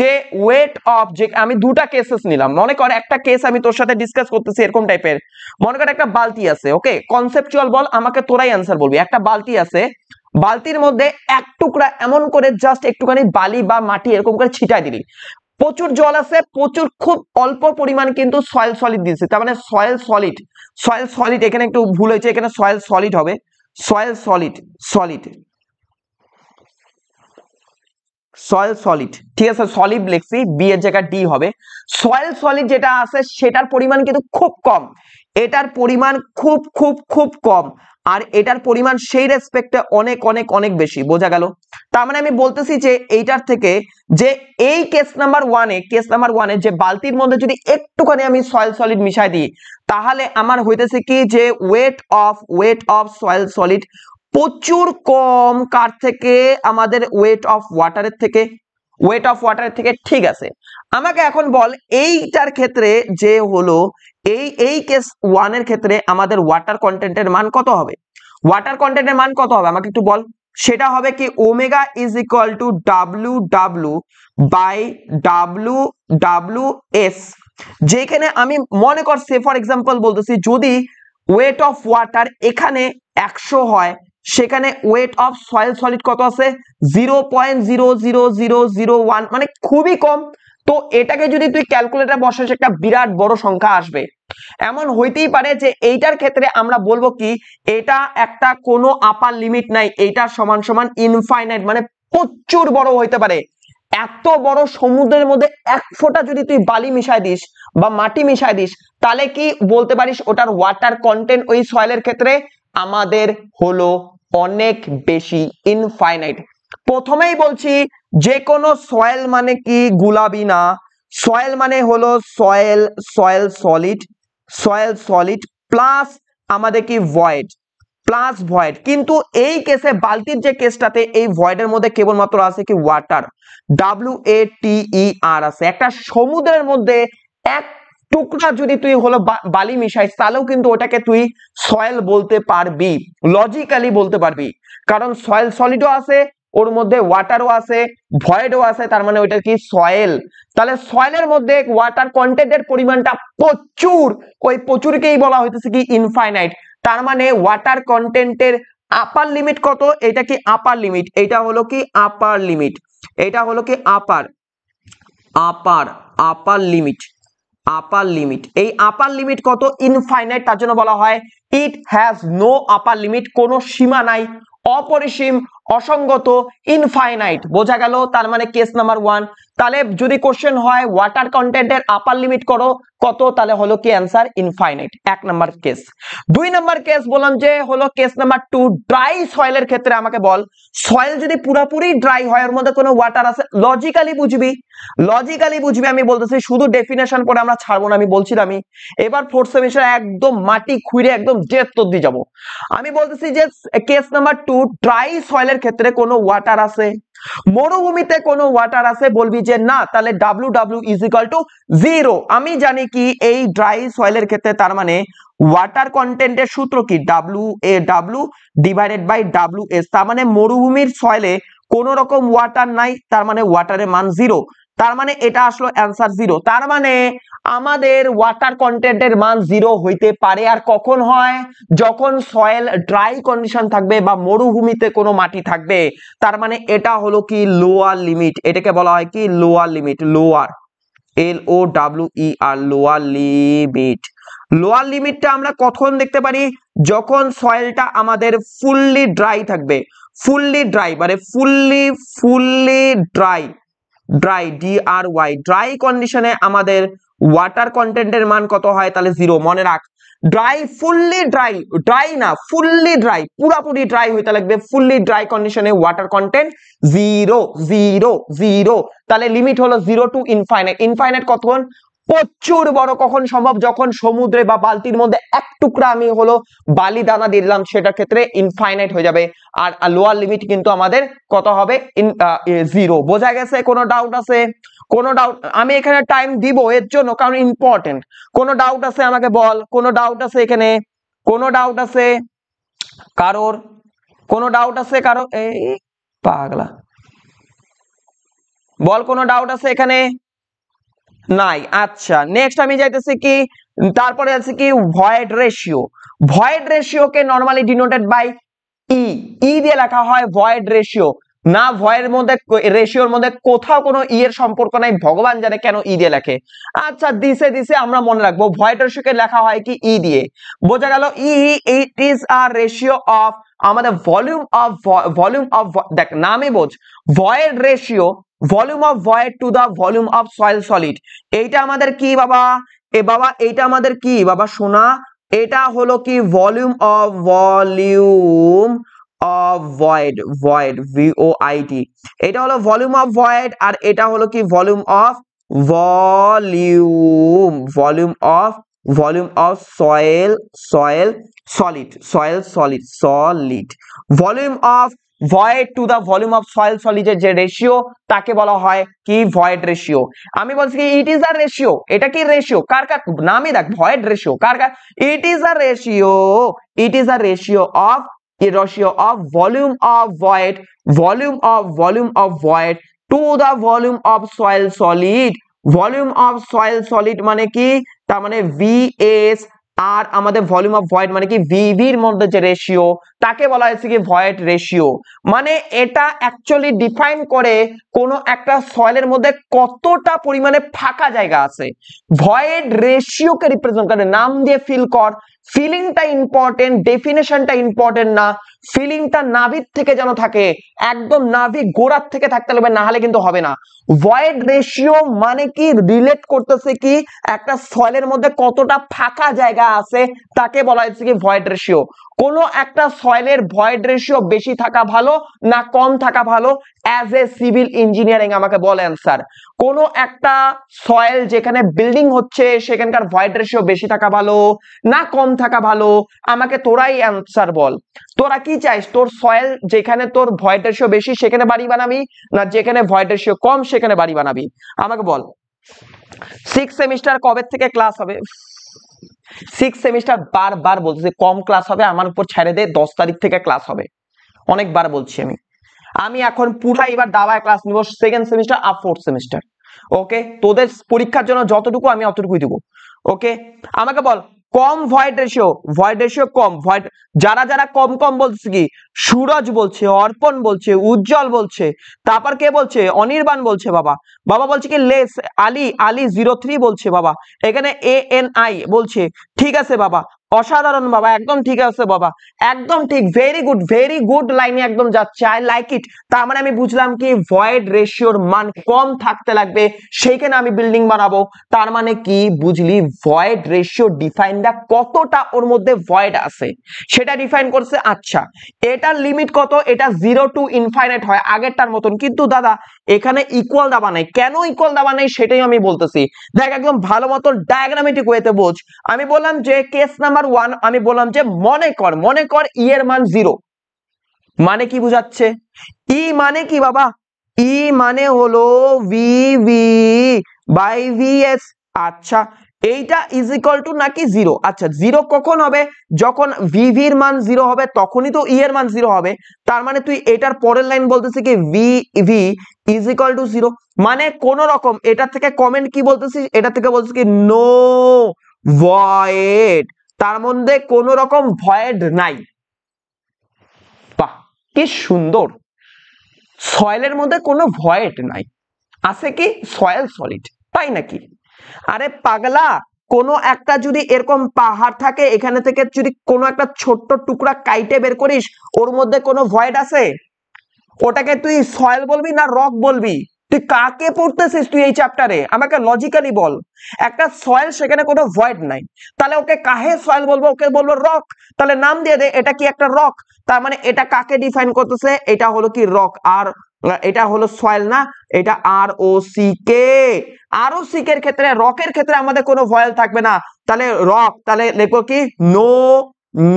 যে ওয়েট অফ যে আমি দুটা কেসেস নিলাম মনে কর একটা কেস আমি তোর সাথে ডিসকাস করতেছি এরকম টাইপের মনে কর একটা বালতি আছে ওকে কনসেপচুয়াল বল আমাকে তোরাই অ্যান্সার বলবি একটা বালতি আছে বালতির মধ্যে এক টুকরা এমন করে জাস্ট একটুখানি বালি বা মাটি এরকম করে ছিটাই দিলি প্রচুর জল আছে প্রচুর খুব অল্প পরিমাণ কিন্তু সয়েল সলিড দিচ্ছে তার মানে সয়েল সলিড সয়েল সলিড এখানে একটু ভুল হয়েছে এখানে সয়েল সলিড হবে soil solid solid soil solid ঠিক আছে সলিড লেখছি বি এর জায়গায় ডি হবে সয়েল সলিড যেটা আছে সেটার পরিমাণ কিন্তু খুব কম এটার পরিমাণ খুব খুব খুব কম আর এটার পরিমাণ সেই রেসপেক্টে অনেক অনেক অনেক বেশি বোঝা গেল তার মানে আমি বলতেছি যে এইটার থেকে যে এই কেস নাম্বার ওয়ানে কেস নাম্বার ওয়ানে যে বালতির মধ্যে যদি একটুখানি আমি সয়েল সলিড মিশাই দিই তাহলে আমার হইতেছে কি যে weight of weight of soil solid প্রচুর কম কার থেকে আমাদের ওয়েট অফ ওয়াটারের থেকে ওয়েট অফ ওয়াটারের থেকে ঠিক আছে আমাকে এখন বল এইটার ক্ষেত্রে যে হলো এই এই কেস ওয়ানের ক্ষেত্রে আমাদের ওয়াটার কন্টেন্টের মান কত হবে ওয়াটার কন্টেন্টের মান কত হবে আমাকে একটু বল সেটা হবে কি omega is equal to W W by W W S যেখানে আমি মনে কর সে ফর এক্সাম্পল বলতেছি যদি ওয়েট অফ ওয়াটার এখানে একশো হয় সেখানে ওয়েট অফ সয়েল সলিড কত আছে zero point zero zero zero zero one মানে খুবই কম তো এটাকে যদি তুই ক্যালকুলেটার বসাস একটা বিরাট বড় সংখ্যা আসবে এমন হইতেই পারে যে এইটার ক্ষেত্রে আমরা বলবো কি এটা একটা কোনো আপার লিমিট নাই এইটার সমান সমান ইনফাইনাইট মানে প্রচুর বড় হইতে পারে এত বড় সমুদ্রের মধ্যে এক ফোঁটা যদি তুই বালি মিশাই দিস বা মাটি মিশাই দিস তাহলে কি বলতে পারিস ওটার ওয়াটার কন্টেন্ট ওই সয়েলের ক্ষেত্রে আমাদের হলো অনেক বেশি ইনফাইনাইট প্রথমেই বলছি যে কোনো সয়েল মানে কি গুলাবি না সয়েল মানে হলো soil soil solid soil solid plus আমাদের কি ভয়েড প্লাস ভয়েড কিন্তু এই কেসে বালতির যে কেসটাতে এই ভয়েডের মধ্যে কেবলমাত্র আছে কি ওয়াটার ডাব্লিউ এ টিই আর আছে একটা সমুদ্রের মধ্যে এক টুকরা যদি তুই হলো বালি মিশাইস তাহলেও কিন্তু ওটাকে তুই সয়েল বলতে পারবি লজিক্যালি বলতে পারবি কারণ সয়েল সলিডও আছে ওর মধ্যে ওয়াটারও আছে ভয়েডও আছে তার মানে ওইটা কি সয়েল তাহলে সয়েলের মধ্যে ওয়াটার কন্টেন্টের পরিমাণটা প্রচুর ওই প্রচুরকেই বলা হইতেছে কি ইনফাইনাইট তার মানে ওয়াটার কন্টেন্টের আপার লিমিট কত এটা কি আপার লিমিট এটা হলো কি আপার লিমিট এটা হলো কি আপার আপার আপার লিমিট আপার লিমিট এই আপার লিমিট কত ইনফাইনাইট তার জন্য বলা হয় it has no upper limit কোনো সীমা নাই অপরিসীম অসঙ্গত ইনফাইনাইট বোঝা গেল তার মানে কেস নাম্বার ওয়ান তাহলে যদি কোশ্চেন হয় ওয়াটার কন্টেন্টের আপার লিমিট করো কত তাহলে হলো কি অ্যান্সার ইনফাইনাইট এক নাম্বার কেস দুই নাম্বার কেস বললাম যে হলো কেস নাম্বার টু ড্রাই সয়েলের ক্ষেত্রে আমাকে বল সয়েল যদি পুরাপুরি ড্রাই হয় ওর মধ্যে কোনো ওয়াটার আছে লজিক্যালি বুঝবি লজিক্যালি বুঝবি আমি বলতেছি শুধু ডেফিনেশন পরে আমরা ছাড়বো না আমি বলছিলাম আমি এবার ফোর্থ সেমিস্টার একদম মাটি খুঁড়ে একদম জেদ তদ্দি যাব আমি বলতেছি যে কেস নাম্বার টু ড্রাই সয়েলের জলের ক্ষেত্রে কোনো ওয়াটার আছে মরুভূমিতে কোনো ওয়াটার আছে বলবি যে না তাহলে W W is equal to zero আমি জানি কি এই ড্রাই সয়েলের ক্ষেত্রে তার মানে ওয়াটার কন্টেন্টের সূত্র কি W A W divided by W S তার মানে মরুভূমির সয়েলে কোনো রকম ওয়াটার নাই তার মানে ওয়াটারের মান জিরো তার মানে এটা আসলো অ্যান্সার জিরো তার মানে আমাদের ওয়াটার কন্টেন্টের মান জিরো হইতে পারে আর কখন হয় যখন সয়েল ড্রাই কন্ডিশন থাকবে বা মরুভূমিতে কোনো মাটি থাকবে তার মানে এটা হলো কি লোয়ার লিমিট এটাকে বলা হয় কি lower limit lower L O W E R lower limit lower লিমিটটা আমরা কখন দেখতে পারি যখন সয়েলটা আমাদের ফুললি ড্রাই থাকবে ফুললি ড্রাই মানে fully fully dry dry D R Y dry কন্ডিশনে আমাদের ওয়াটার কন্টেন্টের মান কত হয় তাহলে জিরো মনে রাখ ড্রাই ফুললি ড্রাই ড্রাই না ফুললি ড্রাই পুরাপুরি ড্রাই হইতে লাগবে ফুললি ড্রাই কন্ডিশনে water content zero zero zero তাহলে লিমিট হলো জিরো টু ইনফাইনাইট ইনফাইনাইট কতক্ষণ প্রচুর বড় কখন সম্ভব যখন সমুদ্রে বা বালতির মধ্যে এক টুকরা আমি হলো বালি দানা দিয়ে দিলাম সেটার ক্ষেত্রে ইনফাইনাইট হয়ে যাবে আর লোয়ার লিমিট কিন্তু আমাদের কত হবে জিরো বোঝা গেছে কোনো ডাউট আছে কোনো ডাউট আমি এখানে টাইম দিব এর জন্য কারণ ইম্পর্টেন্ট কোনো ডাউট আছে আমাকে বল কোনো ডাউট আছে এখানে কোনো ডাউট আছে কারোর কোনো ডাউট আছে কারো এই পাগলা বল কোনো ডাউট আছে এখানে নাই আচ্ছা নেক্সট আমি যাইতেছি কি তারপরে আছে কি ভয়েড রেশিও ভয়েড রেশিওকে normally denoted by e e দিয়ে লেখা হয় ভয়েড রেশিও না ভয়ের মধ্যে রেশিওর মধ্যে কোথাও কোনো ই e এর সম্পর্ক নাই ভগবান জানে কেন ই e দিয়ে লেখে আচ্ছা দিছে দিছে আমরা মনে রাখবো ভয়টার রেশিওকে লেখা হয় কি ই e দিয়ে বোঝা গেল ই ইট ইজ আর রেশিও অফ আমাদের ভলিউম অফ ভলিউম অফ দেখ নামে বোঝ ভয়ের ratio volume of void to the volume of soil solid এইটা আমাদের কি বাবা এ বাবা এইটা আমাদের কি বাবা শোনা এটা হলো কি volume of volume of void void O I T এটা হলো ভলিউম অফ ভয়েড আর এটা হলো কি volume of volume volume of volume of soil soil solid soil solid solid volume of void to the volume of soil সলিডের যে ratio তাকে বলা হয় কি ভয়েড রেশিও আমি বলছি কি ইট ইজ দ্য রেশিও এটা কি রেশিও কার কার নামই দেখ ভয়েড রেশিও কার কার it is the ratio it is the ratio of ये ratio of volume of void volume of volume of void to the volume of soil solid volume of soil solid মানে কি তার মানে vs আর আমাদের volume of void মানে কি ভিভির মধ্যে যে রেশিও তাকে বলা হয়েছে কি ভয়েড রেশিও মানে এটা অ্যাকচুয়ালি ডিফাইন করে কোনো একটা সয়েলের মধ্যে কতটা পরিমাণে ফাঁকা জায়গা আছে ভয়েড রেশিওকে রিপ্রেজেন্ট করে নাম দিয়ে ফিল কর ফিলিংটা ইম্পর্টেন্ট ডেফিনেশনটা ইম্পর্টেন্ট না ফিলিংটা নাভির থেকে যেন থাকে একদম নাভি গোড়ার থেকে থাকতে হবে না হলে কিন্তু হবে না ভয়েড রেশিও মানে কি রিলেট করতেছে কি একটা সয়েলের মধ্যে কতটা ফাঁকা জায়গা আছে তাকে বলা হয়েছে কি ভয়েড রেশিও কোনো একটা সয়েলের ভয়েড রেশিও বেশি থাকা ভালো না কম থাকা ভালো অ্যাজ এ সিভিল ইঞ্জিনিয়ারিং আমাকে বল অ্যান্সার কোন একটা সয়েল যেখানে বিল্ডিং হচ্ছে সেখানকার ভয়েড রেশিও বেশি থাকা ভালো না কম থাকা ভালো আমাকে তোরাই অ্যান্সার বল তোরা কি চাইস তোর সয়েল যেখানে তোর ভয়েড রেশিও বেশি সেখানে বাড়ি বানাবি না যেখানে ভয়েড রেশিও কম সেখানে বাড়ি বানাবি আমাকে বল সিক্স সেমিস্টার কবে থেকে ক্লাস হবে সিক্স সেমিস্টার বারবার বলতেছে কম ক্লাস হবে আমার উপর ছেড়ে দে দশ তারিখ থেকে ক্লাস হবে অনেকবার বলছি আমি আমি এখন পুরা এবার দাবায় ক্লাস নিব সেকেন্ড সেমিস্টার আর ফোর্থ সেমিস্টার ওকে তোদের পরীক্ষার জন্য যতটুকু আমি অতটুকুই দেবো ওকে আমাকে বল কম ভয়েড রেশিও ভয়েড রেশিও কম ভয়েড যারা যারা কম কম বলছে কি সুরজ বলছে অর্পণ বলছে উজ্জ্বল বলছে তারপর কে বলছে অনির্বাণ বলছে বাবা বাবা বলছে কি লেস আলী আলী জিরো থ্রি বলছে বাবা এখানে এ এন আই বলছে ঠিক আছে বাবা অসাধারণ বাবা একদম ঠিক আছে বাবা একদম ঠিক ভেরি গুড ভেরি গুড লাইনে একদম যাচ্ছে আই লাইক ইট তার মানে আমি বুঝলাম কি ভয়েড রেশিওর মান কম থাকতে লাগবে সেইখানে আমি বিল্ডিং বানাবো তার মানে কি বুঝলি ভয়েড রেশিও ডিফাইন দা কতটা ওর মধ্যে ভয়েড আছে সেটা ডিফাইন করছে আচ্ছা এটার লিমিট কত এটা জিরো টু ইনফাইনাইট হয় আগেরটার মতন কিন্তু দাদা এখানে ইকুয়াল দাবা নাই কেন ইকুয়াল দাবা নাই সেটাই আমি বলতেছি দেখ একদম ভালো মতো ডায়াগ্রামেটিক ওয়েতে বোঝ আমি বললাম যে কেস নাম নাম্বার ওয়ান আমি বললাম যে মনে কর মনে কর ই e এর মান জিরো মানে কি বুঝাচ্ছে ই e মানে কি বাবা ই e মানে হলো V V by V S আচ্ছা এইটা ইজ ইকাল টু নাকি জিরো আচ্ছা জিরো কখন হবে যখন ভিভির মান জিরো হবে তখনই তো ই এর মান জিরো হবে তার মানে তুই এটার পরের লাইন বলতেছি কি V V is equal to zero মানে কোন রকম এটা থেকে কমেন্ট কি বলতেছিস এটা থেকে বলতেছি কি নো ভয়েড তার মধ্যে কোন রকম ভয়েড নাই বাহ কি সুন্দর সয়েলের মধ্যে কোনো ভয়েড নাই আছে কি সয়েল সলিড তাই নাকি আরে পাগলা কোনো একটা যদি এরকম পাহাড় থাকে এখানে থেকে যদি কোনো একটা ছোট্ট টুকরা কাইটে বের করিস ওর মধ্যে কোনো ভয়েড আছে ওটাকে তুই সয়েল বলবি না রক বলবি তুই কাকে পড়তেছিস তুই এই চ্যাপ্টারে আমাকে লজিক্যালি বল একটা সয়েল সেখানে কোনো ভয়েড নাই তাহলে ওকে কাহে সয়েল বলবো ওকে বলবো রক তাহলে নাম দিয়ে দে এটা কি একটা রক তার মানে এটা কাকে ডিফাইন করতেছে এটা হলো কি রক আর এটা হলো সয়েল না এটা আর ও সি কে আর ও সি কের ক্ষেত্রে রকের ক্ষেত্রে আমাদের কোনো ভয়েল থাকবে না তাহলে রক তাহলে লেখো কি no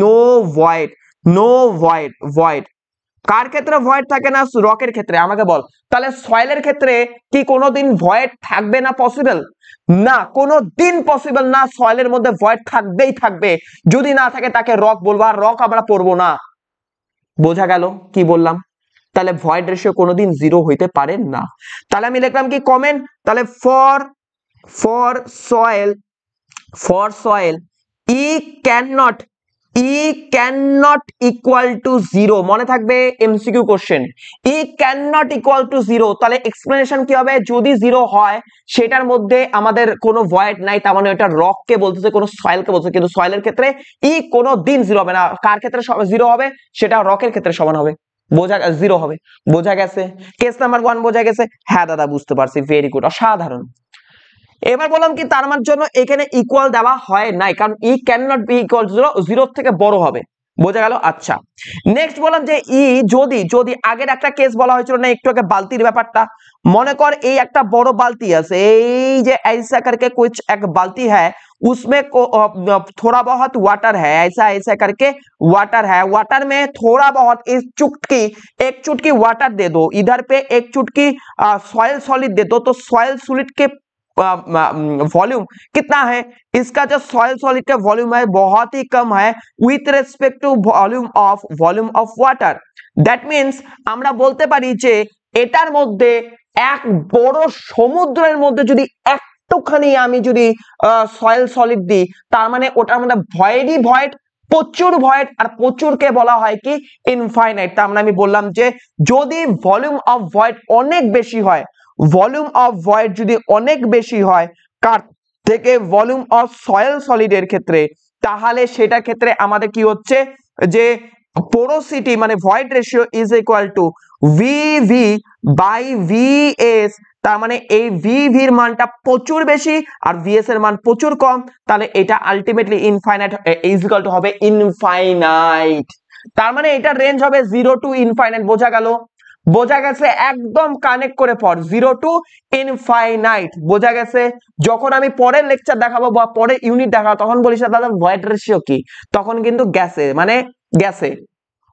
no void no void void কার ক্ষেত্রে ভয়েড থাকে না রকের ক্ষেত্রে আমাকে বল তাহলে সয়েলের ক্ষেত্রে কি কোনোদিন ভয়েড থাকবে না পসিবল না কোনো দিন পসিবল না সয়েলের মধ্যে ভয়েড থাকবেই থাকবে যদি না থাকে তাকে রক বলবো আর রক আমরা পড়বো না বোঝা গেল কি বললাম তাহলে ভয়েড রেশিও কোনোদিন জিরো হইতে পারে না তাহলে আমি লিখলাম কি কমেন্ট তাহলে for for soil for soil e can not e can not equal to zero মনে থাকবে MCQ question e can not equal to zero তাহলে এক্সপ্লেনেশন কি হবে যদি জিরো হয় সেটার মধ্যে আমাদের কোনো ভয়েড নাই তার মানে rock কে বলতেছে কোনো কে বলতেছে কিন্তু এর ক্ষেত্রে ই e কোনো দিন জিরো হবে না কার ক্ষেত্রে জিরো হবে সেটা রকের ক্ষেত্রে সমান হবে বোঝা জিরো হবে বোঝা গেছে কেস নাম্বার ওয়ান বোঝা গেছে হ্যাঁ দাদা বুঝতে পারছি ভেরি গুড অসাধারণ এবার বললাম কি তার মানে জন্য এখানে ইকুয়াল দেওয়া হয় না কারণ e cannot be equal to zero zero থেকে বড় হবে বোঝা গেল আচ্ছা नेक्स्ट বললাম যে ই e যদি যদি আগের একটা কেস বলা হয়েছিল না এক টোকে বালতির ব্যাপারটা মনে কর এই একটা বড় বালতি আছে এই যে aisa करके कुछ एक বালতি है उसमें थोड़ा बहुत ওয়াটার है ऐसा ऐसा करके ওয়াটার है ওয়াটার में थोड़ा बहुत एक चुটকি এক चुটকি ওয়াটার दे दो इधर पे एक चुটকি সয়েল সলিড দে दो तो সয়েল সলিড কে वॉल्यूम कितना है इसका जो सॉयल सॉलिड का वॉल्यूम है बहुत ही कम है with respect to volume of volume of water that means আমরা বলতে পারি যে এটার মধ্যে এক বড় সমুদ্রের মধ্যে যদি একটুখানি আমি যদি সয়েল সলিড দিই তার মানে ওটার মানে ভয়েডই ভয়েড প্রচুর ভয়েড আর প্রচুরকে বলা হয় কি ইনফাইনাইট তার মানে আমি বললাম যে যদি ভলিউম অফ ভয়েড অনেক বেশি হয় ভলিউম অফ ভয়েড যদি অনেক বেশি হয় কার থেকে ভলিউম অফ সয়েল সলিডের ক্ষেত্রে তাহলে সেটা ক্ষেত্রে আমাদের কি হচ্ছে যে পোরোসিটি মানে void ratio is equal to V by V S তার মানে এই ভি এর মানটা প্রচুর বেশি আর ভিএস এর মান প্রচুর কম তাহলে এটা ultimately infinite is equal to হবে ইনফাইনাইট তার মানে এটা রেঞ্জ হবে জিরো টু ইনফাইনাইট বোঝা গেল বোঝা গেছে একদম কানেক্ট করে পর জিরো টু ইনফাইনাইট বোঝা গেছে যখন আমি পরের লেকচার দেখাবো বা পরে ইউনিট দেখাবো তখন বলিস দাদা ভয়েড রেশিও কি তখন কিন্তু গ্যাসে মানে গ্যাসে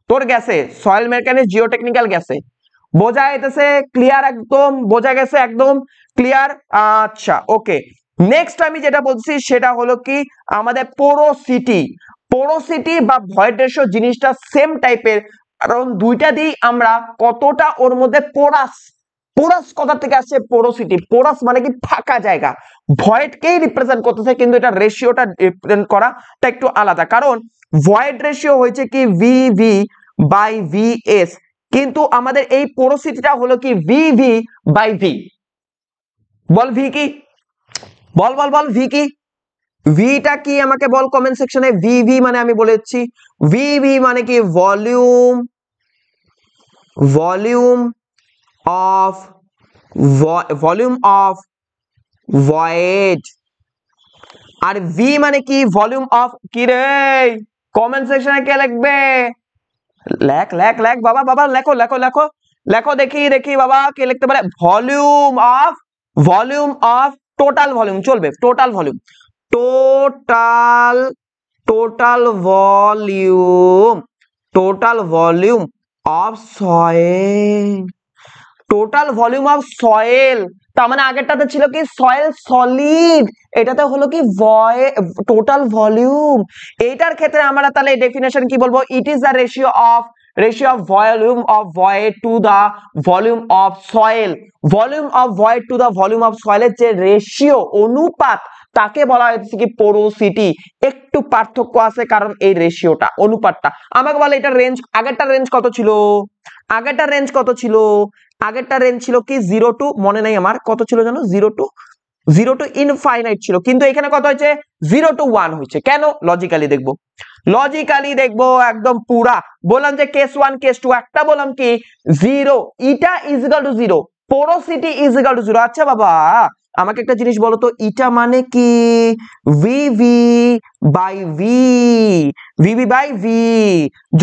তোর গ্যাসে সয়েল মেকানিক্স জিওটেকনিক্যাল গ্যাসে বোঝা যেতেছে ক্লিয়ার একদম বোঝা গেছে একদম ক্লিয়ার আচ্ছা ওকে নেক্সট আমি যেটা বলছি সেটা হলো কি আমাদের পোরোসিটি পোরোসিটি বা ভয়েড রেশিও জিনিসটা সেম টাইপের কারণ দুইটা দিয়েই আমরা কতটা ওর মধ্যে পোরাস পোরাস কথা থেকে আসছে পোরোসিটি পোরাস মানে কি ফাঁকা জায়গা ভয়েডকেই রিপ্রেজেন্ট করতেছে কিন্তু এটা রেশিওটা রিপ্রেজেন্ট করাটা একটু আলাদা কারণ ভয়েড রেশিও হয়েছে কি V V by V S কিন্তু আমাদের এই পোরোসিটিটা হলো কি ভি ভি বাই ভি বল ভি কি বল বল বল ভি কি ভিটা কি আমাকে বল কমেন্ট সেকশনে ভি ভি মানে আমি বলে দিচ্ছি ভি ভি মানে কি volume volume of volume of void और वी माने की वॉल्यूम ऑफ की रे कमेंट सेक्शन क्या लग बे लैक लैक लैक बाबा बाबा लेको लेको लेको लेको देखी देखी बाबा क्या लगते बड़े volume of volume of total volume चल बे total volume total total volume total volume of soil total volume of soil তার মানে আগেরটাতে ছিল কি সয়েল সলিড এটাতে হলো কি টোটাল ভলিউম এইটার ক্ষেত্রে আমরা তাহলে ডেফিনেশন কি বলবো it is the ratio of ratio of volume of void to the volume of soil volume of void to the volume of সয়েলের যে রেশিও অনুপাত তাকে বলা হয়েছে কি পোরোসিটি একটু পার্থক্য আছে কারণ এই রেশিওটা অনুপাতটা আমাকে বলে এটা রেঞ্জ আগেরটা রেঞ্জ কত ছিল আগেরটা রেঞ্জ কত ছিল আগেরটা রেঞ্জ ছিল কি জিরো টু মনে নাই আমার কত ছিল জানো zero to zero to infinite ছিল কিন্তু এখানে কত হয়েছে জিরো টু ওয়ান হয়েছে কেন লজিক্যালি দেখবো লজিক্যালি দেখবো একদম পুরা বললাম যে কেস ওয়ান কেস টু একটা বললাম কি zero eta is equal to zero porosity is equal to zero আচ্ছা বাবা আমাকে একটা জিনিস বলো তো ইটা মানে কি V V by V V V by V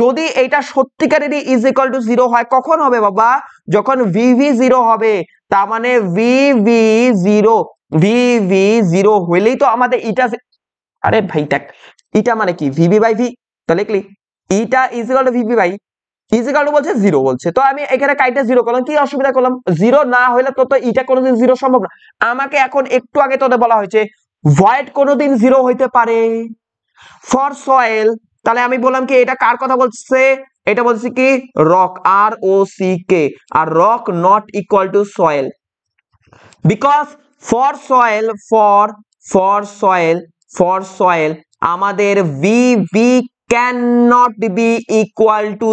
যদি এটা সত্যিকারেরই ইজ ইকাল টু জিরো হয় কখন হবে বাবা যখন ভিভি জিরো হবে তার মানে ভিভি জিরো ভিভি জিরো হইলেই তো আমাদের ইটা আরে ভাই দেখ ইটা মানে কি ভিভি বাই ভি তাহলে eta is equal to V V by আমি এখানে জিরো করলাম কি অসুবিধা করলাম জিরো না হলে তো এটা কোনোদিন জিরো সম্ভব আমাকে এখন একটু আগে তোদের বলা হয়েছে ভয়েড কোনোদিন জিরো হইতে পারে ফর সয়েল তাহলে আমি বললাম কি এটা কার কথা বলছে এটা বলছে কি rock R O C K আর rock not equal to soil because for soil for for soil for soil আমাদের V V cannot be equal to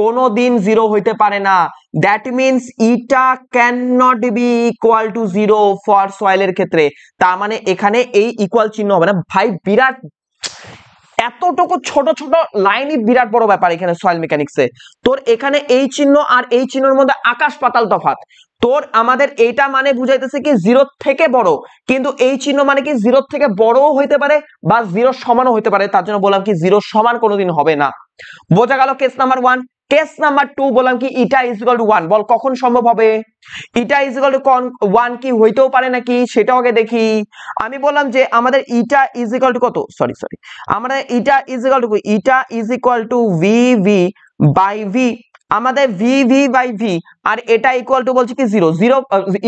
কোনো দিন জিরো হইতে পারে না that means eta can cannot be equal to zero for সয়েলের ক্ষেত্রে তার মানে এখানে এই ইকুয়াল চিহ্ন হবে না ভাই বিরাট এতটুকু ছোট ছোট লাইনই বিরাট বড় ব্যাপার এখানে সয়েল মেকানিক্সে তোর এখানে এই চিহ্ন আর এই চিহ্নের মধ্যে আকাশ পাতাল তফাত তোর আমাদের এইটা মানে বুঝাইতেছে কি জিরো থেকে বড় কিন্তু এই চিহ্ন মানে কি জিরো থেকে বড়ও হইতে পারে বা জিরো সমানও হইতে পারে তার জন্য বললাম কি জিরো সমান কোনোদিন হবে না বোঝা গেল case number one test number two বললাম কি eta is equal to one বল কখন সম্ভব হবে ইটা ইকাল টু ওয়ান কি হইতেও পারে নাকি সেটাও আগে দেখি আমি বললাম যে আমাদের ইটা ইজ ইকাল টু কত সরি সরি আমাদের eta is equal to eta is equal to V V by V আমাদের ভি ভি বাই ভি আর এটা ইকুয়াল টু বলছে কি zero zero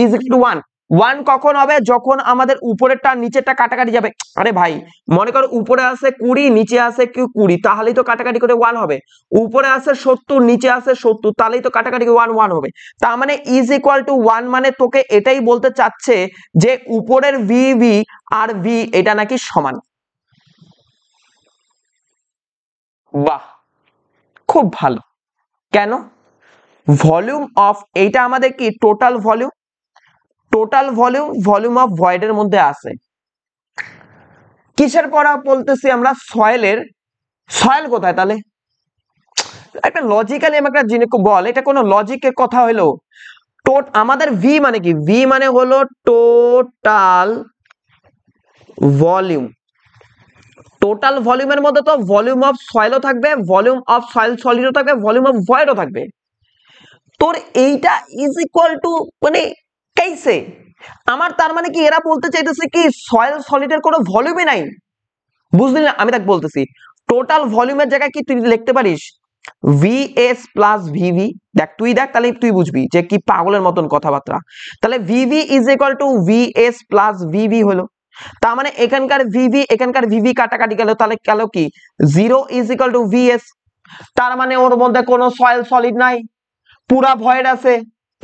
is to one one কখন হবে যখন আমাদের উপরেরটা নিচেরটা কাটাকাটি যাবে আরে ভাই মনে করো উপরে আসে কুড়ি নিচে আসে কি কুড়ি তাহলেই তো কাটাকাটি করে ওয়ান হবে উপরে আসে সত্তর নিচে আসে সত্তর তাহলেই তো কাটাকাটি ওয়ান ওয়ান হবে তার মানে ইজ ইকুয়াল টু ওয়ান মানে তোকে এটাই বলতে চাচ্ছে যে উপরের ভি ভি আর ভি এটা নাকি সমান বাহ খুব ভালো কেন ভলিউম অফ এইটা আমাদের কি total volume total volume volume of ভয়েডের মধ্যে আসে কিসের পরা বলতেছি আমরা সয়েলের সয়েল কোথায় তাহলে একটা লজিক্যালি আমাকে জিনিস বল এটা কোনো লজিকের কথা হইলো টোট আমাদের ভি মানে কি ভি মানে হলো টোটাল ভলিউম টোটাল ভলিউমের মধ্যে তো ভলিউম অফ সয়েলও থাকবে ভলিউম অফ সয়েল সলিডও থাকবে ভলিউম অফ ভয়েডও থাকবে তোর এইটা ইজ ইকুয়াল টু মানে কেইসে আমার তার মানে কি এরা বলতে চাইতেছে কি সয়েল সলিডের কোনো ভলিউমই নাই বুঝলি না আমি তাকে বলতেছি টোটাল ভলিউমের জায়গায় কি তুই লিখতে পারিস ভিএস প্লাস ভিভি দেখ তুই দেখ তাহলে তুই বুঝবি যে কি পাগলের মতন কথাবার্তা তাহলে V V is equal to V S plus V V হলো তার মানে এখানকার ভিভি এখানকার ভিভি কাটাকাটি গেল তাহলে গেল কি zero is equal to V S তার মানে ওর মধ্যে কোনো সয়েল সলিড নাই পুরা ভয়েড আছে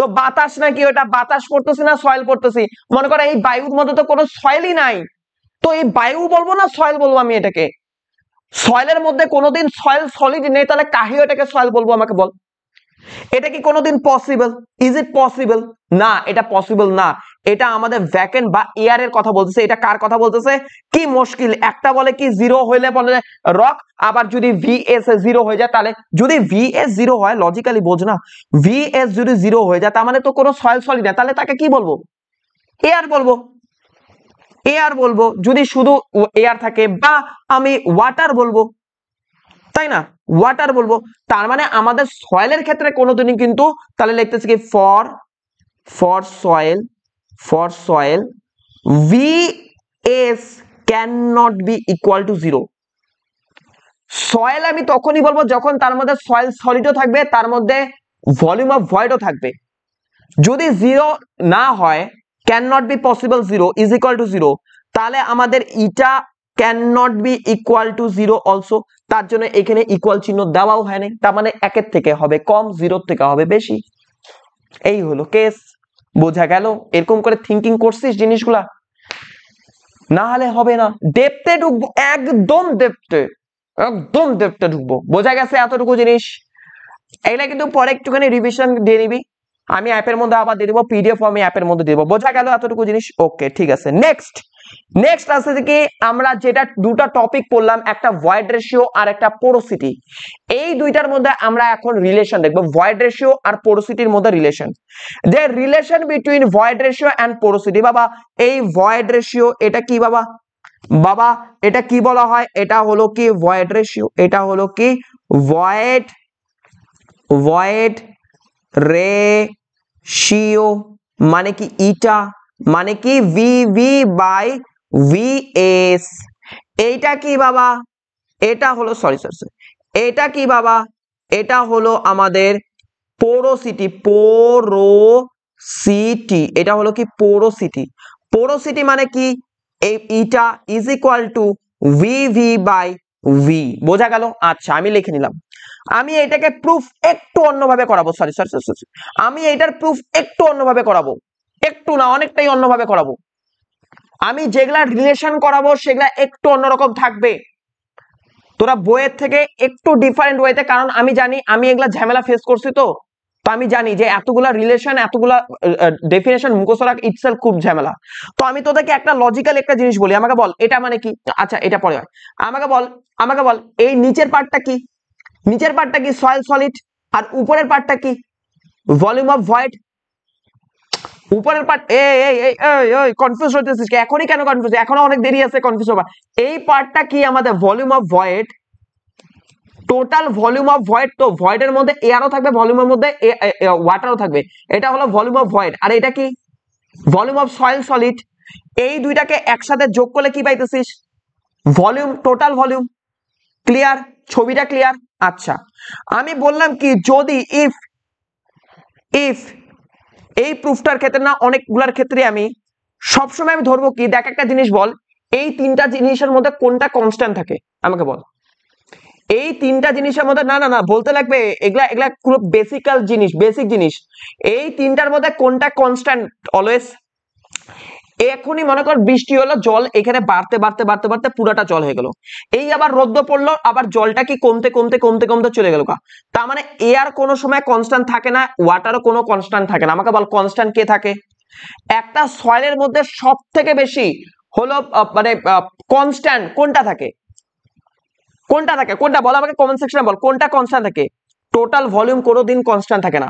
তো বাতাস নাকি ওটা বাতাস করতেছি না সয়েল করতেছি মনে করো এই বায়ুর মধ্যে তো কোনো সয়েলই নাই তো এই বায়ু বলবো না সয়েল বলবো আমি এটাকে সয়েলের মধ্যে কোনোদিন সয়েল সলিড নেই তাহলে কাহি এটাকে সয়েল বলবো আমাকে বল এটা কি কোনোদিন পসিবল ইজ ইট পসিবল না এটা পসিবল না এটা আমাদের ভ্যাকেন্ট বা এয়ার এর কথা বলতেছে এটা কার কথা বলতেছে কি মুশকিল একটা বলে কি জিরো হইলে বলে রক আবার যদি ভি এস জিরো হয়ে যায় তাহলে যদি ভি এস জিরো হয় লজিক্যালি বোঝ না ভি এস যদি জিরো হয়ে যায় তার মানে তো কোনো সয়েল সলি না তাহলে তাকে কি বলবো এয়ার বলবো এয়ার বলবো যদি শুধু এয়ার থাকে বা আমি ওয়াটার বলবো তাই না ওয়াটার বলবো তার মানে আমাদের সয়েলের ক্ষেত্রে কোনোদিনই কিন্তু তাহলে লিখতেছি কি for for soil for soil vs cannot be equal to 0 soil আমি তখনই বলবো যখন তার মধ্যে সয়েল সলিডও থাকবে তার মধ্যে ভলিউম অফ ভয়েডও থাকবে যদি জিরো না হয় can not be possible zero is equal to zero তাহলে আমাদের eta can not be equal to zero also তার জন্য এখানে ইকুয়াল চিহ্ন দেওয়াও হয়নি তার মানে একের থেকে হবে কম জিরোর থেকে হবে বেশি এই হলো কেস বোঝা গেল এরকম করে থিঙ্কিং করছিস জিনিসগুলা না হলে হবে না দেবতে ঢুকবো একদম দেবতে একদম দেবতে ঢুকবো বোঝা গেছে এতটুকু জিনিস এগুলা কিন্তু পরে একটুখানি রিভিশন দিয়ে নিবি আমি অ্যাপের মধ্যে আবার দিয়ে দেবো পিডিএফ আমি অ্যাপের মধ্যে দেবো বোঝা গেল এতটুকু জিনিস ওকে ঠিক আছে নেক্সট নেক্সট আছে কি আমরা যেটা দুটা টপিক পড়লাম একটা ভয়েড রেশিও আর একটা পোরোসিটি এই দুইটার মধ্যে আমরা এখন রিলেশন দেখব ভয়েড রেশিও আর পোরোসিটির মধ্যে রিলেশন যে relation between void ratio and porosity বাবা এই ভয়েড রেশিও এটা কি বাবা বাবা এটা কি বলা হয় এটা হলো কি ভয়েড রেশিও এটা হলো কি ভয়েড ভয়েড রে শিও মানে কি ইটা মানে কি V V by V S এইটা কি বাবা এটা হলো সরি সরি সরি এটা কি বাবা এটা হলো আমাদের পোরোসিটি পোরোসিটি এটা হলো কি পোরোসিটি পোরোসিটি মানে কি এই eta is equal to V V by V বোঝা গেল আচ্ছা আমি লিখে নিলাম আমি এটাকে প্রুফ একটু অন্যভাবে করাবো সরি সরি সরি আমি এটার প্রুফ একটু অন্যভাবে করাবো একটু না অনেকটাই অন্যভাবে করাবো আমি যেগুলা রিলেশন করাবো সেগুলা একটু অন্যরকম থাকবে তোরা বইয়ের থেকে একটু ডিফারেন্ট ওয়েতে কারণ আমি জানি আমি এগুলা ঝামেলা ফেস করছি তো তো আমি জানি যে এতগুলা রিলেশন এতগুলা ডেফিনেশন মুখস্থ রাখ ইটসেল খুব ঝামেলা তো আমি তোদেরকে একটা লজিক্যাল একটা জিনিস বলি আমাকে বল এটা মানে কি আচ্ছা এটা পরে হয় আমাকে বল আমাকে বল এই নিচের পার্টটা কি নিচের পার্টটা কি সয়েল সলিড আর উপরের পার্টটা কি ভলিউম অফ ভয়েড উপরের পার্ট এই কনফিউজ হতেছিস এখনই কেন কনফিউজ এখনো অনেক দেরি আছে কনফিউজ হবার এই পার্টটা কি আমাদের volume of void total volume of void তো ভয়েডের মধ্যে এয়ারও থাকবে ভলিউমের মধ্যে ওয়াটারও থাকবে এটা হলো ভলিউম অফ ভয়েড আর এটা কি ভলিউম অফ সয়েল সলিড এই দুইটাকে একসাথে যোগ করলে কি পাইতেছিস ভলিউম টোটাল ভলিউম ক্লিয়ার ছবিটা ক্লিয়ার আচ্ছা আমি বললাম কি যদি ইফ ইফ এই প্রুফটার ক্ষেত্রে না অনেকগুলার ক্ষেত্রে আমি সবসময় আমি ধরবো কি দেখ একটা জিনিস বল এই তিনটা জিনিসের মধ্যে কোনটা কনস্ট্যান্ট থাকে আমাকে বল এই তিনটা জিনিসের মধ্যে না না না বলতে লাগবে এগুলা এগুলা পুরো বেসিক্যাল জিনিস বেসিক জিনিস এই তিনটার মধ্যে কোনটা কনস্ট্যান্ট অলওয়েজ এখনই মনে কর বৃষ্টি হলো জল এখানে বাড়তে বাড়তে বাড়তে বাড়তে পুরাটা জল হয়ে গেল এই আবার রোদ্দ পড়লো আবার জলটা কি কমতে কমতে কমতে কমতে চলে গেল তার মানে এয়ার কোনো সময় কনস্ট্যান্ট থাকে না ওয়াটারও কোনো কনস্ট্যান্ট থাকে না আমাকে বল কনস্ট্যান্ট কে থাকে একটা সয়েলের মধ্যে সব থেকে বেশি হলো মানে কনস্ট্যান্ট কোনটা থাকে কোনটা থাকে কোনটা বল আমাকে কমেন্ট সেকশনে বল কোনটা কনস্ট্যান্ট থাকে টোটাল ভলিউম কোনো দিন কনস্ট্যান্ট থাকে না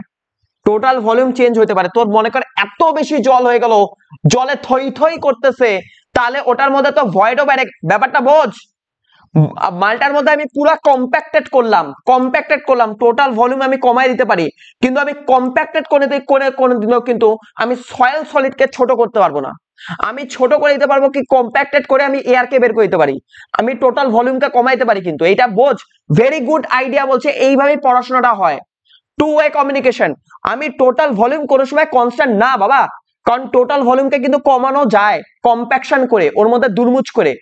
টোটাল ভলিউম চেঞ্জ হতে পারে তোর মনে কর এত বেশি জল হয়ে গেল জলে থই থই করতেছে তাহলে ওটার মধ্যে তো ভয়েডও বেড়ে ব্যাপারটা বোঝ মালটার মধ্যে আমি পুরা কম্প্যাক্টেড করলাম কম্প্যাক্টেড করলাম টোটাল ভলিউম আমি কমাই দিতে পারি কিন্তু আমি কম্প্যাক্টেড করে করে কোনোদিনও কিন্তু আমি সয়েল সলিডকে ছোট করতে পারবো না আমি ছোট করে দিতে পারবো কি কম্প্যাক্টেড করে আমি এয়ারকে বের করে দিতে পারি আমি টোটাল ভলিউমটা কমাইতে পারি কিন্তু এটা বোঝ ভেরি গুড আইডিয়া বলছে এইভাবেই পড়াশোনাটা হয় টু ওয়ে কমিউনিকেশন আমি টোটাল ভলিউম কোনো সময় কনস্ট্যান্ট না বাবা কারণ টোটাল ভলিউমকে কিন্তু কমানো যায় কম্প্যাকশন করে ওর মধ্যে দুর্মুচ করে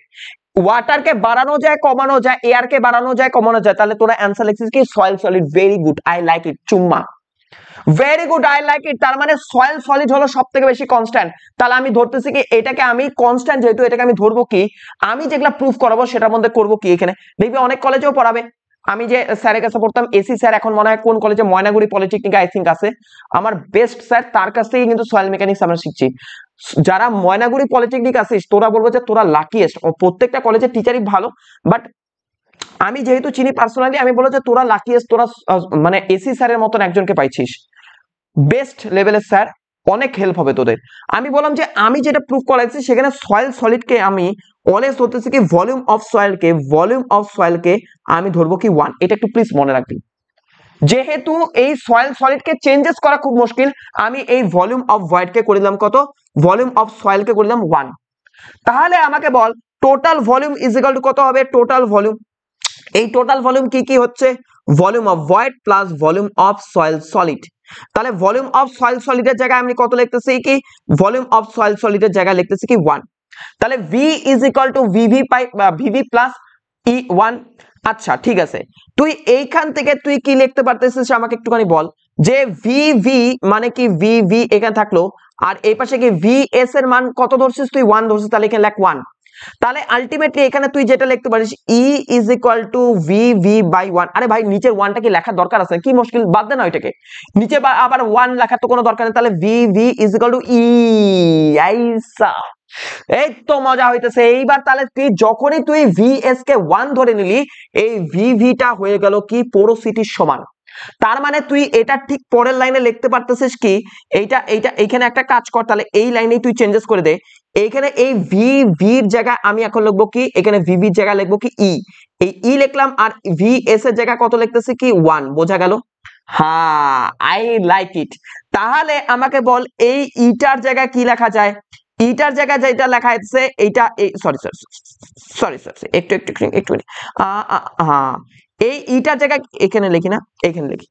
ওয়াটারকে বাড়ানো যায় কমানো যায় এয়ারকে বাড়ানো যায় কমানো যায় তাহলে তোরা অ্যান্সার লিখছিস কি soil solid very good I like it চুম্মা very good I like it তার মানে সয়েল সলিড হলো সব থেকে বেশি কনস্ট্যান্ট তাহলে আমি ধরতেছি কি এটাকে আমি কনস্ট্যান্ট যেহেতু এটাকে আমি ধরবো কি আমি যেগুলো প্রুফ করাবো সেটার মধ্যে করবো কি এখানে দেখবি অনেক কলেজেও পড়াবে আমি যে স্যারের কাছে পড়তাম এসি স্যার এখন মনে হয় কোন কলেজে ময়নাগুড়ি পলিটেকনিক আই থিঙ্ক আছে আমার বেস্ট স্যার তার কাছ থেকেই কিন্তু সয়েল মেকানিক্স আমরা শিখছি যারা ময়নাগুড়ি পলিটেকনিক আসিস তোরা বলবো যে তোরা লাকিয়েস্ট প্রত্যেকটা কলেজের টিচারই ভালো বাট আমি যেহেতু চিনি পার্সোনালি আমি বলবো যে তোরা লাকিয়েস্ট তোরা মানে এসি স্যারের মতন একজনকে পাইছিস বেস্ট লেভেলের স্যার অনেক হেল্প হবে তোদের আমি বললাম যে আমি যেটা প্রুফ করাইছি সেখানে সয়েল সলিডকে আমি অলওয়েজ হতেছে কি ভলিউম অফ সয়েলকে ভলিউম অফ সয়েলকে আমি ধরবো কি ওয়ান এটা একটু প্লিজ মনে রাখবি যেহেতু এই সয়েল সলিডকে চেঞ্জেস করা খুব মুশকিল আমি এই ভলিউম অফ ভয়েডকে কে করিলাম কত ভলিউম অফ সয়েলকে করে ওয়ান তাহলে আমাকে বল টোটাল ভলিউম ইজিক্যাল টু কত হবে টোটাল ভলিউম এই টোটাল ভলিউম কি কি হচ্ছে volume of void plus volume of soil solid তাহলে ভলিউম অফ সয়েল সলিডের জায়গায় আমি কত লিখতেছি কি ভলিউম অফ সয়েল সলিডের জায়গায় লিখতেছি কি ওয়ান তাহলে V is equal to vv pi vv plus e one আচ্ছা ঠিক আছে তুই এইখান থেকে তুই কি লিখতে পারতেছিস আমাকে একটুখানি বল যে vv মানে কি vv এখানে থাকলো আর এই পাশে কি ভিএস এর মান কত ধরছিস তুই ওয়ান ধরছিস তাহলে এখানে লেখ ওয়ান তাহলে আলটিমেটলি এখানে তুই যেটা লিখতে পারিস e e is equal to V V by one আরে ভাই নিচের ওয়ানটা কি লেখা দরকার আছে কি মুশকিল বাদ দে না ওইটাকে নিচে আবার ওয়ান লেখার তো কোনো দরকার নেই তাহলে V V is to to e। E আইসা এই তো মজা হইতেছে এইবার তাহলে তুই যখনই তুই ভি এস কে ওয়ান ধরে নিলি এই ভিভিটা হয়ে গেল কি পোরোসিটির সমান তার মানে তুই এটা ঠিক পরের লাইনে লিখতে পারতেছিস কি এইটা এইটা এইখানে একটা কাজ কর তাহলে এই লাইনেই তুই চেঞ্জেস করে দে এইখানে এই ভি ভির জায়গায় আমি এখন লিখবো কি এখানে ভিভির জায়গায় লিখবো কি ই e। এই ই e লিখলাম আর ভি এস এর জায়গায় কত লিখতেছি কি ওয়ান বোঝা গেল হ্যাঁ আই লাইক ইট তাহলে আমাকে বল এই ইটার e জায়গায় কি লেখা যায় ইটার জায়গায় যেটা লেখা আছে এইটা সরি সরি সরি সরি একটু একটু একটু হ্যাঁ এই ইটার জায়গায় এখানে লিখি না এখানে লিখি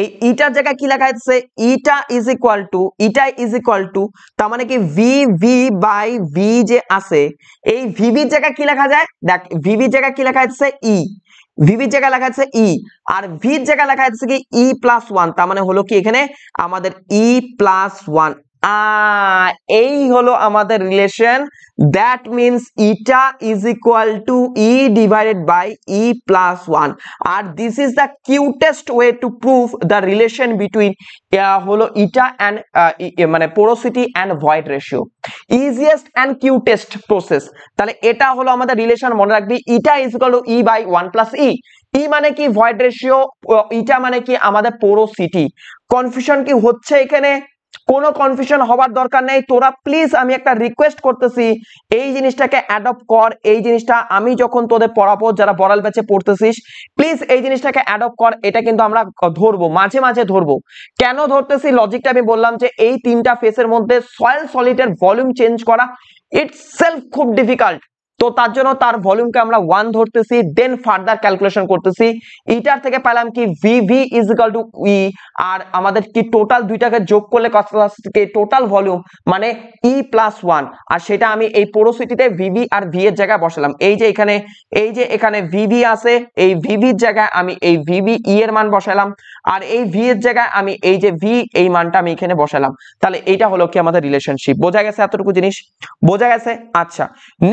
এই ইটার জায়গায় কি লেখা আছে eta is equal to eta is equal to তার মানে কি ভি ভি বাই ভি যে আছে এই ভিভির জায়গায় কি লেখা যায় দেখ ভিভির জায়গায় কি লেখা আছে ই e। ভিভির জায়গায় লেখা আছে ই e। আর ভির জায়গায় লেখা আছে কি ই প্লাস ওয়ান তার মানে হলো কি এখানে আমাদের ই প্লাস ওয়ান এই হলো আমাদের relation that means eta is equal to e divided by e plus one আর this is the cutest way to prove the relation between হলো ইটা অ্যান্ড মানে porosity and void ratio easiest and cutest process তাহলে এটা হলো আমাদের relation মনে রাখবি eta is equal to e by one plus e e মানে কি ভয়েড রেশিও ইটা মানে কি আমাদের পোরোসিটি কনফিউশন কি হচ্ছে এখানে কোনো কনফিউশন হবার দরকার নেই তোরা প্লিজ আমি একটা রিকোয়েস্ট করতেছি এই জিনিসটাকে অ্যাডপ্ট কর এই জিনিসটা আমি যখন তোদের পড়াবো যারা বড়াল ব্যাচে পড়তেছিস প্লিজ এই জিনিসটাকে অ্যাডপ্ট কর এটা কিন্তু আমরা ধরবো মাঝে মাঝে ধরবো কেন ধরতেছি লজিকটা আমি বললাম যে এই তিনটা ফেসের মধ্যে সয়েল সলিডের ভলিউম চেঞ্জ করা ইটস সেলফ খুব ডিফিকাল্ট তো তার জন্য তার ভলিউমকে আমরা ওয়ান ধরতেছি দেন ফার্দার ক্যালকুলেশন করতেছি ইটার থেকে পেলাম কি V is equal to e আর আমাদের কি টোটাল দুইটাকে যোগ করলে কত আসছে টোটাল ভলিউম মানে ই প্লাস ওয়ান আর সেটা আমি এই পোরোসিটিতে ভিভি আর ভি এর জায়গায় বসালাম এই যে এখানে এই যে এখানে ভিভি আছে এই ভিভির জায়গায় আমি এই ভিভি ই e এর মান বসালাম আর এই ভি এর জায়গায় আমি এই যে ভি এই মানটা আমি এখানে বসালাম তাহলে এইটা হলো কি আমাদের রিলেশনশিপ বোঝা গেছে এতটুকু জিনিস বোঝা গেছে আচ্ছা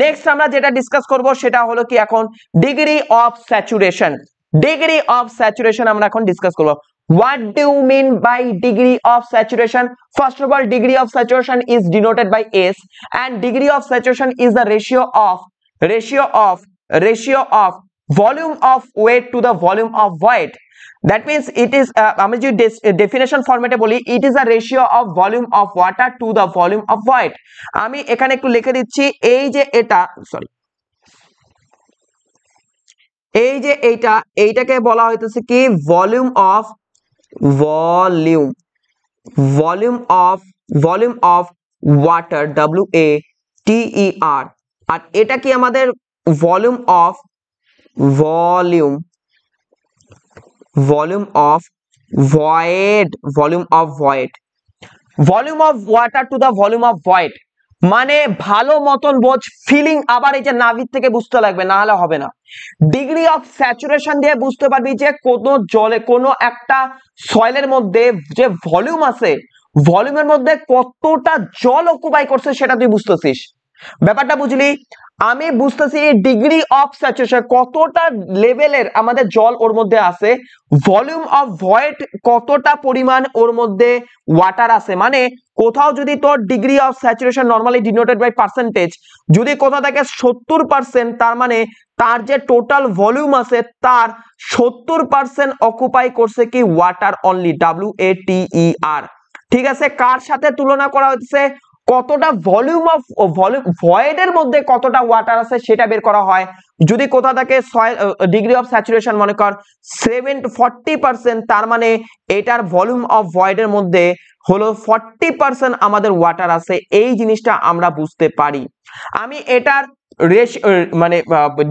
নেক্সট আমরা যেটা ডিসকাস করব সেটা হলো কি এখন degree of saturation degree of saturation আমরা এখন ডিসকাস করব what do you mean by degree of saturation first of all degree of saturation is denoted by s and degree of saturation is the ratio of ratio of ratio of volume of weight to the volume of void that means it is আমি যদি definition ফরম্যাটে বলি it is a ratio of volume of water to the volume of void আমি এখানে একটু লিখে দিচ্ছি এই যে এটা সরি এই যে এইটা এইটাকে বলা হইতেছে কি volume of volume volume of volume of water W A T E R আর এটা কি আমাদের volume of volume volume of void volume of void volume of water to the volume of void মানে ভালো মতন বোঝ ফিলিং আবার এই যে নাভির থেকে বুঝতে লাগবে না হলে হবে না ডিগ্রি অফ স্যাচুরেশন দিয়ে বুঝতে পারবি যে কোন জলে কোনো একটা সয়েলের মধ্যে যে ভলিউম আছে ভলিউমের মধ্যে কতটা জল অকুপাই করছে সেটা তুই বুঝতেছিস ব্যাপারটা বুঝলি আমি বুঝতেছি ডিগ্রি অফ স্যাচুরেশন কতটা লেভেলের আমাদের জল ওর মধ্যে আছে ভলিউম অফ ভয়েড কতটা পরিমাণ ওর মধ্যে ওয়াটার আছে মানে কোথাও যদি তোর degree of saturation normally denoted by percentage যদি কোথাও থাকে সত্তর পার্সেন্ট তার মানে তার যে টোটাল ভলিউম আছে তার সত্তর পার্সেন্ট অকুপাই করছে কি water only W A T E R ঠিক আছে কার সাথে তুলনা করা হচ্ছে কতটা ভলিউম অফ ভলিউম ভয়েডের মধ্যে কতটা ওয়াটার আছে সেটা বের করা হয় যদি কোথাও থাকে ডিগ্রি অফ স্যাচুরেশন মনে কর সেভেন ফর্টি পার্সেন্ট তার মানে এটার ভলিউম অফ ভয়েডের মধ্যে হলো ফর্টি পার্সেন্ট আমাদের ওয়াটার আছে এই জিনিসটা আমরা বুঝতে পারি আমি এটার রেশ মানে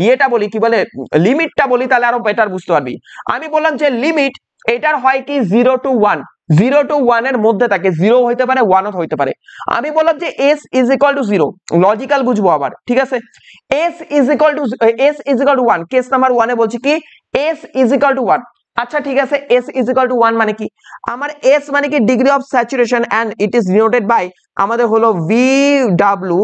ইয়েটা বলি কি বলে লিমিটটা বলি তাহলে আরো বেটার বুঝতে পারবি আমি বললাম যে লিমিট এটার হয় কি zero to one zero to one এর মধ্যে থাকে জিরো হইতে পারে ওয়ান হইতে পারে আমি বললাম যে S is equal to zero logical বুঝবো আবার ঠিক আছে S is equal to S is equal to one case number one এ বলছি কি S is equal to one আচ্ছা ঠিক আছে S is equal to one মানে কি আমার এস মানে কি degree of saturation and it is denoted by আমাদের হলো V W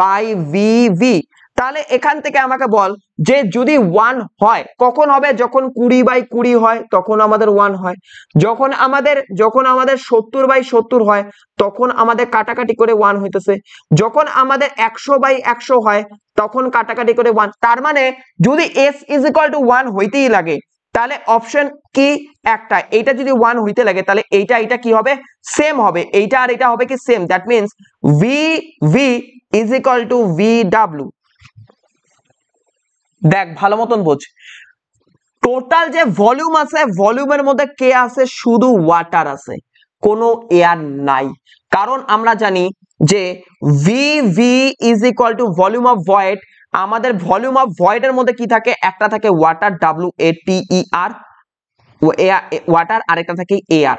by V V তাহলে এখান থেকে আমাকে বল যে যদি ওয়ান হয় কখন হবে যখন কুড়ি বাই কুড়ি হয় তখন আমাদের ওয়ান হয় যখন আমাদের যখন আমাদের সত্তর বাই সত্তর হয় তখন আমাদের কাটাকাটি করে ওয়ান হইতেছে যখন আমাদের একশো বাই একশো হয় তখন কাটাকাটি করে ওয়ান তার মানে যদি S is equal to one হইতেই লাগে তাহলে অপশন কি একটা এইটা যদি ওয়ান হইতে লাগে তাহলে এইটা এইটা কি হবে সেম হবে এইটা আর এটা হবে কি same that means V V is equal to V W দেখ ভালো মতন বোঝ টোটাল যে ভলিউম আছে ভলিউমের মধ্যে কে আছে শুধু ওয়াটার আছে কোনো এয়ার নাই কারণ আমরা জানি যে V V is equal to volume of void আমাদের ভলিউম অফ ভয়েডের মধ্যে কি থাকে একটা থাকে water W A T R water আরেকটা থাকে এয়ার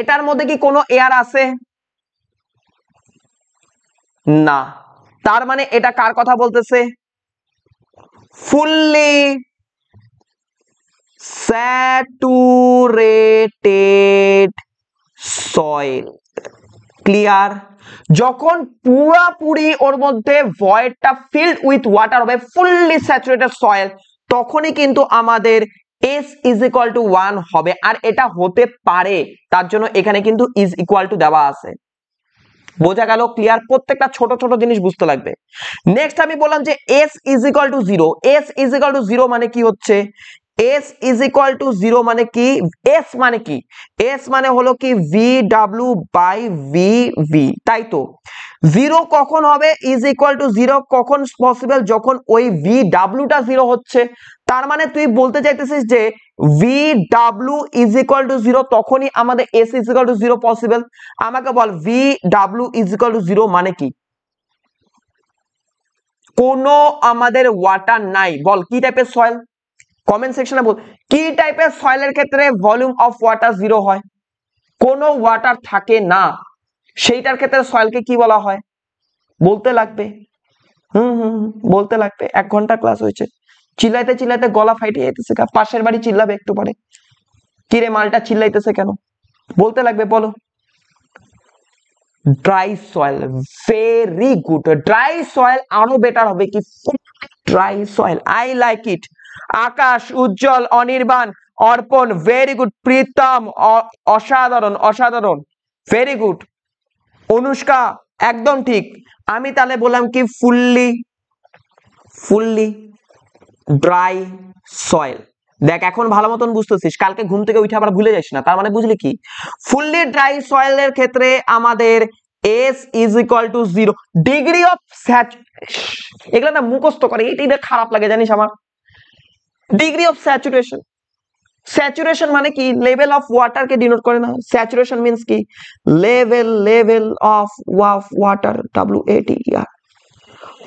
এটার মধ্যে কি কোনো এয়ার আছে না তার মানে এটা কার কথা বলতেছে fully saturated soil ক্লিয়ার যখন পুরাপুরি ওর মধ্যে ভয়েডটা ফিল্ড উইথ ওয়াটার হবে ফুললি স্যাচুরেটেড সয়েল তখনই কিন্তু আমাদের S is equal to one হবে আর এটা হতে পারে তার জন্য এখানে কিন্তু ইজ ইকুয়াল টু দেওয়া আছে বোঝা গেল ক্লিয়ার প্রত্যেকটা ছোট ছোট জিনিস বুঝতে লাগবে নেক্সট আমি বললাম যে S is equal to zero S is equal to zero মানে কি হচ্ছে S is equal to zero মানে কি এস মানে কি এস মানে হলো কি V W by V V তাই তো জিরো কখন হবে ইজ ইকুয়াল টু জিরো কখন পসিবল যখন ওই ভি ডাব্লুটা জিরো হচ্ছে তার মানে তুই বলতে চাইতেছিস যে V W is equal to zero তখনই আমাদের S is equal to zero possible আমাকে বল V W is equal to zero মানে কি কোনো আমাদের ওয়াটার নাই বল কি টাইপের সয়েল কমেন্ট সেকশনে বল কি টাইপের সয়েলের ক্ষেত্রে ভলিউম অফ ওয়াটার জিরো হয় কোন ওয়াটার থাকে না সেইটার ক্ষেত্রে সয়েলকে কি বলা হয় বলতে লাগবে হুম হুম বলতে লাগবে এক ঘন্টা ক্লাস হয়েছে চিল্লাইতে চিল্লাইতে গলা ফাইটে যেতেছে পাশের বাড়ি চিল্লাবে একটু পরে কিরে মালটা চিল্লাইতেছে কেন বলতে লাগবে বলো dry soil very good dry soil আরো বেটার হবে কি dry soil I like it Akash Ujjwal Anirban Arpan very good Pritam অসাধারণ অসাধারণ ভেরি গুড অনুষ্কা একদম ঠিক আমি তাহলে বললাম কি ফুললি ফুললি ড্রাই সয়েল দেখ এখন ভালো মতন বুঝতেছিস কালকে ঘুম থেকে উঠে আবার ভুলে যাস না তার মানে বুঝলি কি ফুললি ড্রাই সয়েল এর ক্ষেত্রে আমাদের S is equal to zero degree of স্যাচ এগুলো না মুখস্থ করে এটা খারাপ লাগে জানিস আমার ডিগ্রি অফ স্যাচুরেশন স্যাচুরেশন মানে কি লেভেল অফ ওয়াটার কে ডিনোট করে না স্যাচুরেশন মিন্স কি লেভেল লেভেল অফ ওয়াফ water W A T R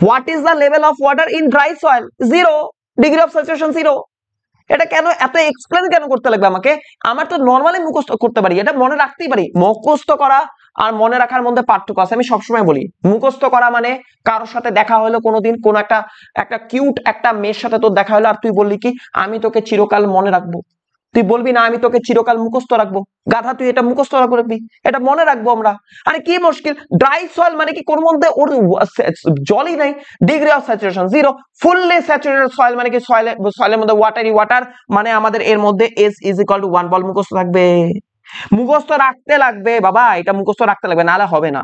what is the level of water in dry soil zero degree of saturation zero এটা কেন এত এক্সপ্লেন কেন করতে লাগবে আমাকে আমার তো নর্মালি মুখস্থ করতে পারি এটা মনে রাখতেই পারি মুখস্থ করা আর মনে রাখার মধ্যে পার্থক্য আছে আমি সবসময় বলি মুখস্থ করা মানে কারোর সাথে দেখা হলো কোনোদিন কোনো একটা একটা কিউট একটা মেয়ের সাথে তোর দেখা হলো আর তুই বললি কি আমি তোকে চিরকাল মনে রাখবো তুই বলবি না আমি তোকে চিরকাল মুখস্থ রাখবো গাধা তুই এটা মুখস্থ রাখবি এটা মনে রাখবো আমরা আরে কি মুশকিল ড্রাই সয়েল মানে কি কোন মধ্যে ওর জলই নাই degree of saturation zero fully saturated soil মানে কি সয়েল সয়েলের মধ্যে ওয়াটারি ওয়াটার মানে আমাদের এর মধ্যে S is equal to one বল মুখস্থ থাকবে মুখস্থ রাখতে লাগবে বাবা এটা মুখস্থ রাখতে লাগবে নাহলে হবে না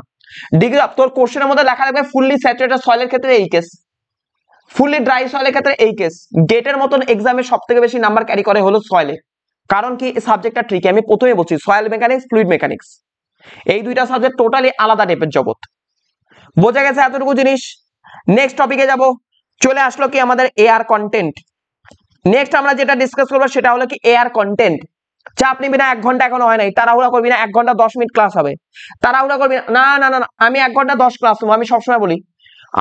ডিগ্রি অফ তোর কোশ্চেনের মধ্যে লেখা লাগবে ফুললি স্যাচুরেটেড সয়েলের ক্ষেত্রে এই কেস ফুললি ড্রাই সয়েলের ক্ষেত্রে এই কেস গেটের মতন এক্সামে সব থেকে বেশি নাম্বার ক্যারি করে হলো সয়েলে কারণ কি সাবজেক্টটা ট্রিকে আমি প্রথমে বলছি সয়েল মেকানিক্স ফ্লুইড মেকানিক্স এই দুইটা সাবজেক্ট টোটালি আলাদা টাইপের জগৎ বোঝা গেছে এতটুকু জিনিস নেক্সট টপিকে যাব চলে আসলো কি আমাদের এয়ার কন্টেন্ট নেক্সট আমরা যেটা ডিসকাস করবো সেটা হলো কি এয়ার কন্টেন্ট চাপ নিবি না এক ঘন্টা এখনো হয় নাই তাড়াহুড়া করবি না এক ঘন্টা দশ মিনিট ক্লাস হবে তাড়াহুড়া করবি না না না আমি এক ঘন্টা দশ ক্লাস আমি সবসময় বলি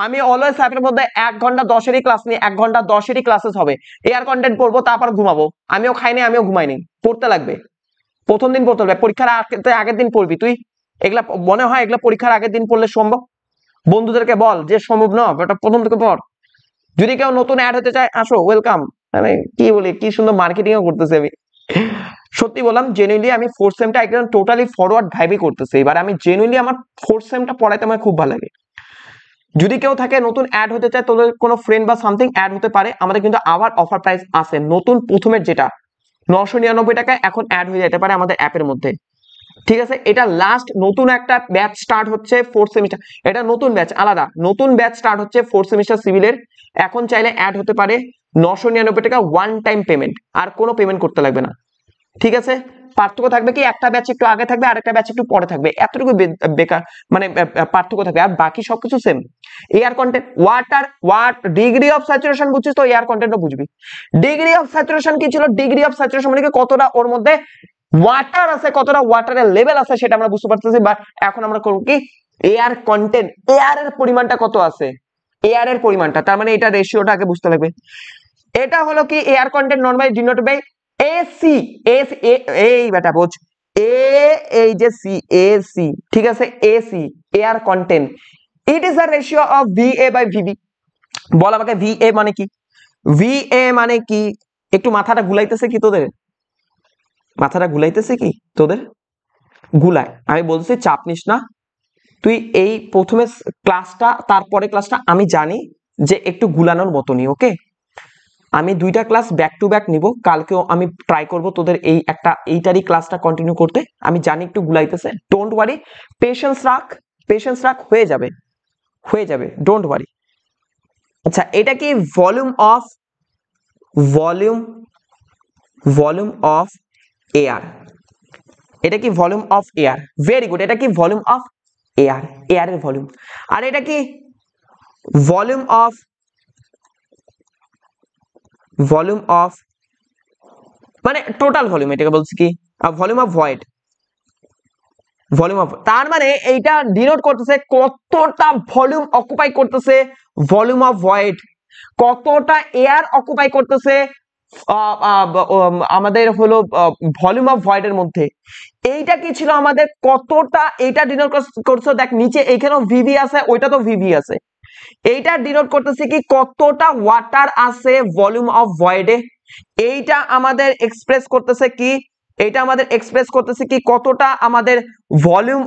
আমি অলওয়েজ অ্যাপের মধ্যে এক ঘন্টা দশেরই ক্লাস নিই এক ঘন্টা দশেরই ক্লাসেস হবে এয়ার কন্টেন্ট পড়বো তারপর ঘুমাবো আমিও খাইনি আমিও ঘুমাইনি পড়তে লাগবে প্রথম দিন পড়তে লাগবে পরীক্ষার আগের দিন পড়বি তুই এগুলা মনে হয় এগুলা পরীক্ষার আগের দিন পড়লে সম্ভব বন্ধুদেরকে বল যে সম্ভব না ওটা প্রথম থেকে পড় যদি কেউ নতুন অ্যাড হতে চায় আসো ওয়েলকাম মানে কি বলি কি সুন্দর মার্কেটিংও করতেছে আমি সত্যি বললাম জেনুইনলি আমি ফোর্থ সেমটা একদম টোটালি ফরওয়ার্ড ভাইবি করতেছি এবার আমি জেনুইনলি আমার ফোর্থ সেমটা পড়াইতে আমার খুব ভালো লাগে যদি কেউ থাকে নতুন অ্যাড হতে চায় তোদের কোনো ফ্রেন্ড বা সামথিং অ্যাড হতে পারে আমাদের কিন্তু আবার অফার প্রাইস আছে নতুন প্রথমের যেটা নশো নিরানব্বই টাকায় এখন অ্যাড হয়ে যেতে পারে আমাদের অ্যাপের মধ্যে ঠিক আছে এটা লাস্ট নতুন একটা ব্যাচ স্টার্ট হচ্ছে ফোর্থ সেমিস্টার এটা নতুন ব্যাচ আলাদা নতুন ব্যাচ স্টার্ট হচ্ছে ফোর্থ সেমিস্টার সিভিলের এখন চাইলে অ্যাড হতে পারে নশো নিরানব্বই টাকা ওয়ান টাইম পেমেন্ট আর কোনো পেমেন্ট করতে লাগবে না ঠিক আছে পার্থক্য থাকবে কি একটা ব্যাচ একটু আগে থাকবে আর একটা ব্যাচ একটু পরে থাকবে এতটুকু বেকার মানে পার্থক্য থাকবে আর বাকি সবকিছু সেম এয়ার কন্টেন্ট ওয়াটার ওয়াট ডিগ্রি অফ স্যাচুরেশন বুঝছিস তো এয়ার কন্টেন্টও বুঝবি ডিগ্রি অফ স্যাচুরেশন কি ছিল ডিগ্রি অফ স্যাচুরেশন মানে কতটা ওর মধ্যে ওয়াটার আছে কতটা ওয়াটারের লেভেল আছে সেটা আমরা বুঝতে পারতেছি বাট এখন আমরা করব কি এয়ার কন্টেন্ট এয়ারের পরিমাণটা কত আছে এয়ারের পরিমাণটা তার মানে এটা রেশিওটা আগে বুঝতে লাগবে এটা হলো কি air content normally denote by AC S এই বেটা বোঝ এ এই যে সি এসি ঠিক আছে AC air content it is the ratio of V A by VB বল আমাকে ভি এ মানে কি ভি এ মানে কি একটু মাথাটা গুলাইতেছে কি তোদের মাথাটা গুলাইতেছে কি তোদের গুলাই আমি বলছি চাপ নিস না তুই এই প্রথমে ক্লাসটা তারপরে ক্লাসটা আমি জানি যে একটু গুলানোর মতনই ওকে আমি দুইটা ক্লাস ব্যাক টু ব্যাক নিব কালকেও আমি ট্রাই করব তোদের এই একটা এইটারই ক্লাসটা কন্টিনিউ করতে আমি জানি একটু গুলাইতেছে ডোন্ট ওয়ারি পেশেন্স রাখ পেশেন্স রাখ হয়ে যাবে হয়ে যাবে ডোন্ট ওয়ারি আচ্ছা এটা কি volume of volume volume of air এটা কি volume of air very good এটা কি ভলিউম অফ এয়ার এয়ারের ভলিউম আর এটা কি ভলিউম অফ ভলিউম অফ মানে টোটাল ভলিউম এটাকে বলছি কি volume of void volume of তার মানে এইটা ডিনোট করতেছে কতটা ভলিউম অকুপাই করতেছে ভলিউম অফ ভয়েড কতটা এয়ার অকুপাই করতেছে আমাদের হলো ভলিউম অফ ভয়েড এর মধ্যে এইটা কি ছিল আমাদের কতটা এটা ডিনোট করছে দেখ নিচে এখানেও ভিভি আছে ওইটা তো ভিভি আছে এইটা ডিনোট করতেছে কি কতটা ওয়াটার আছে ভলিউম অফ ভয়েডে এইটা আমাদের এক্সপ্রেস করতেছে কি এটা আমাদের এক্সপ্রেস করতেছে কি কতটা আমাদের ভলিউম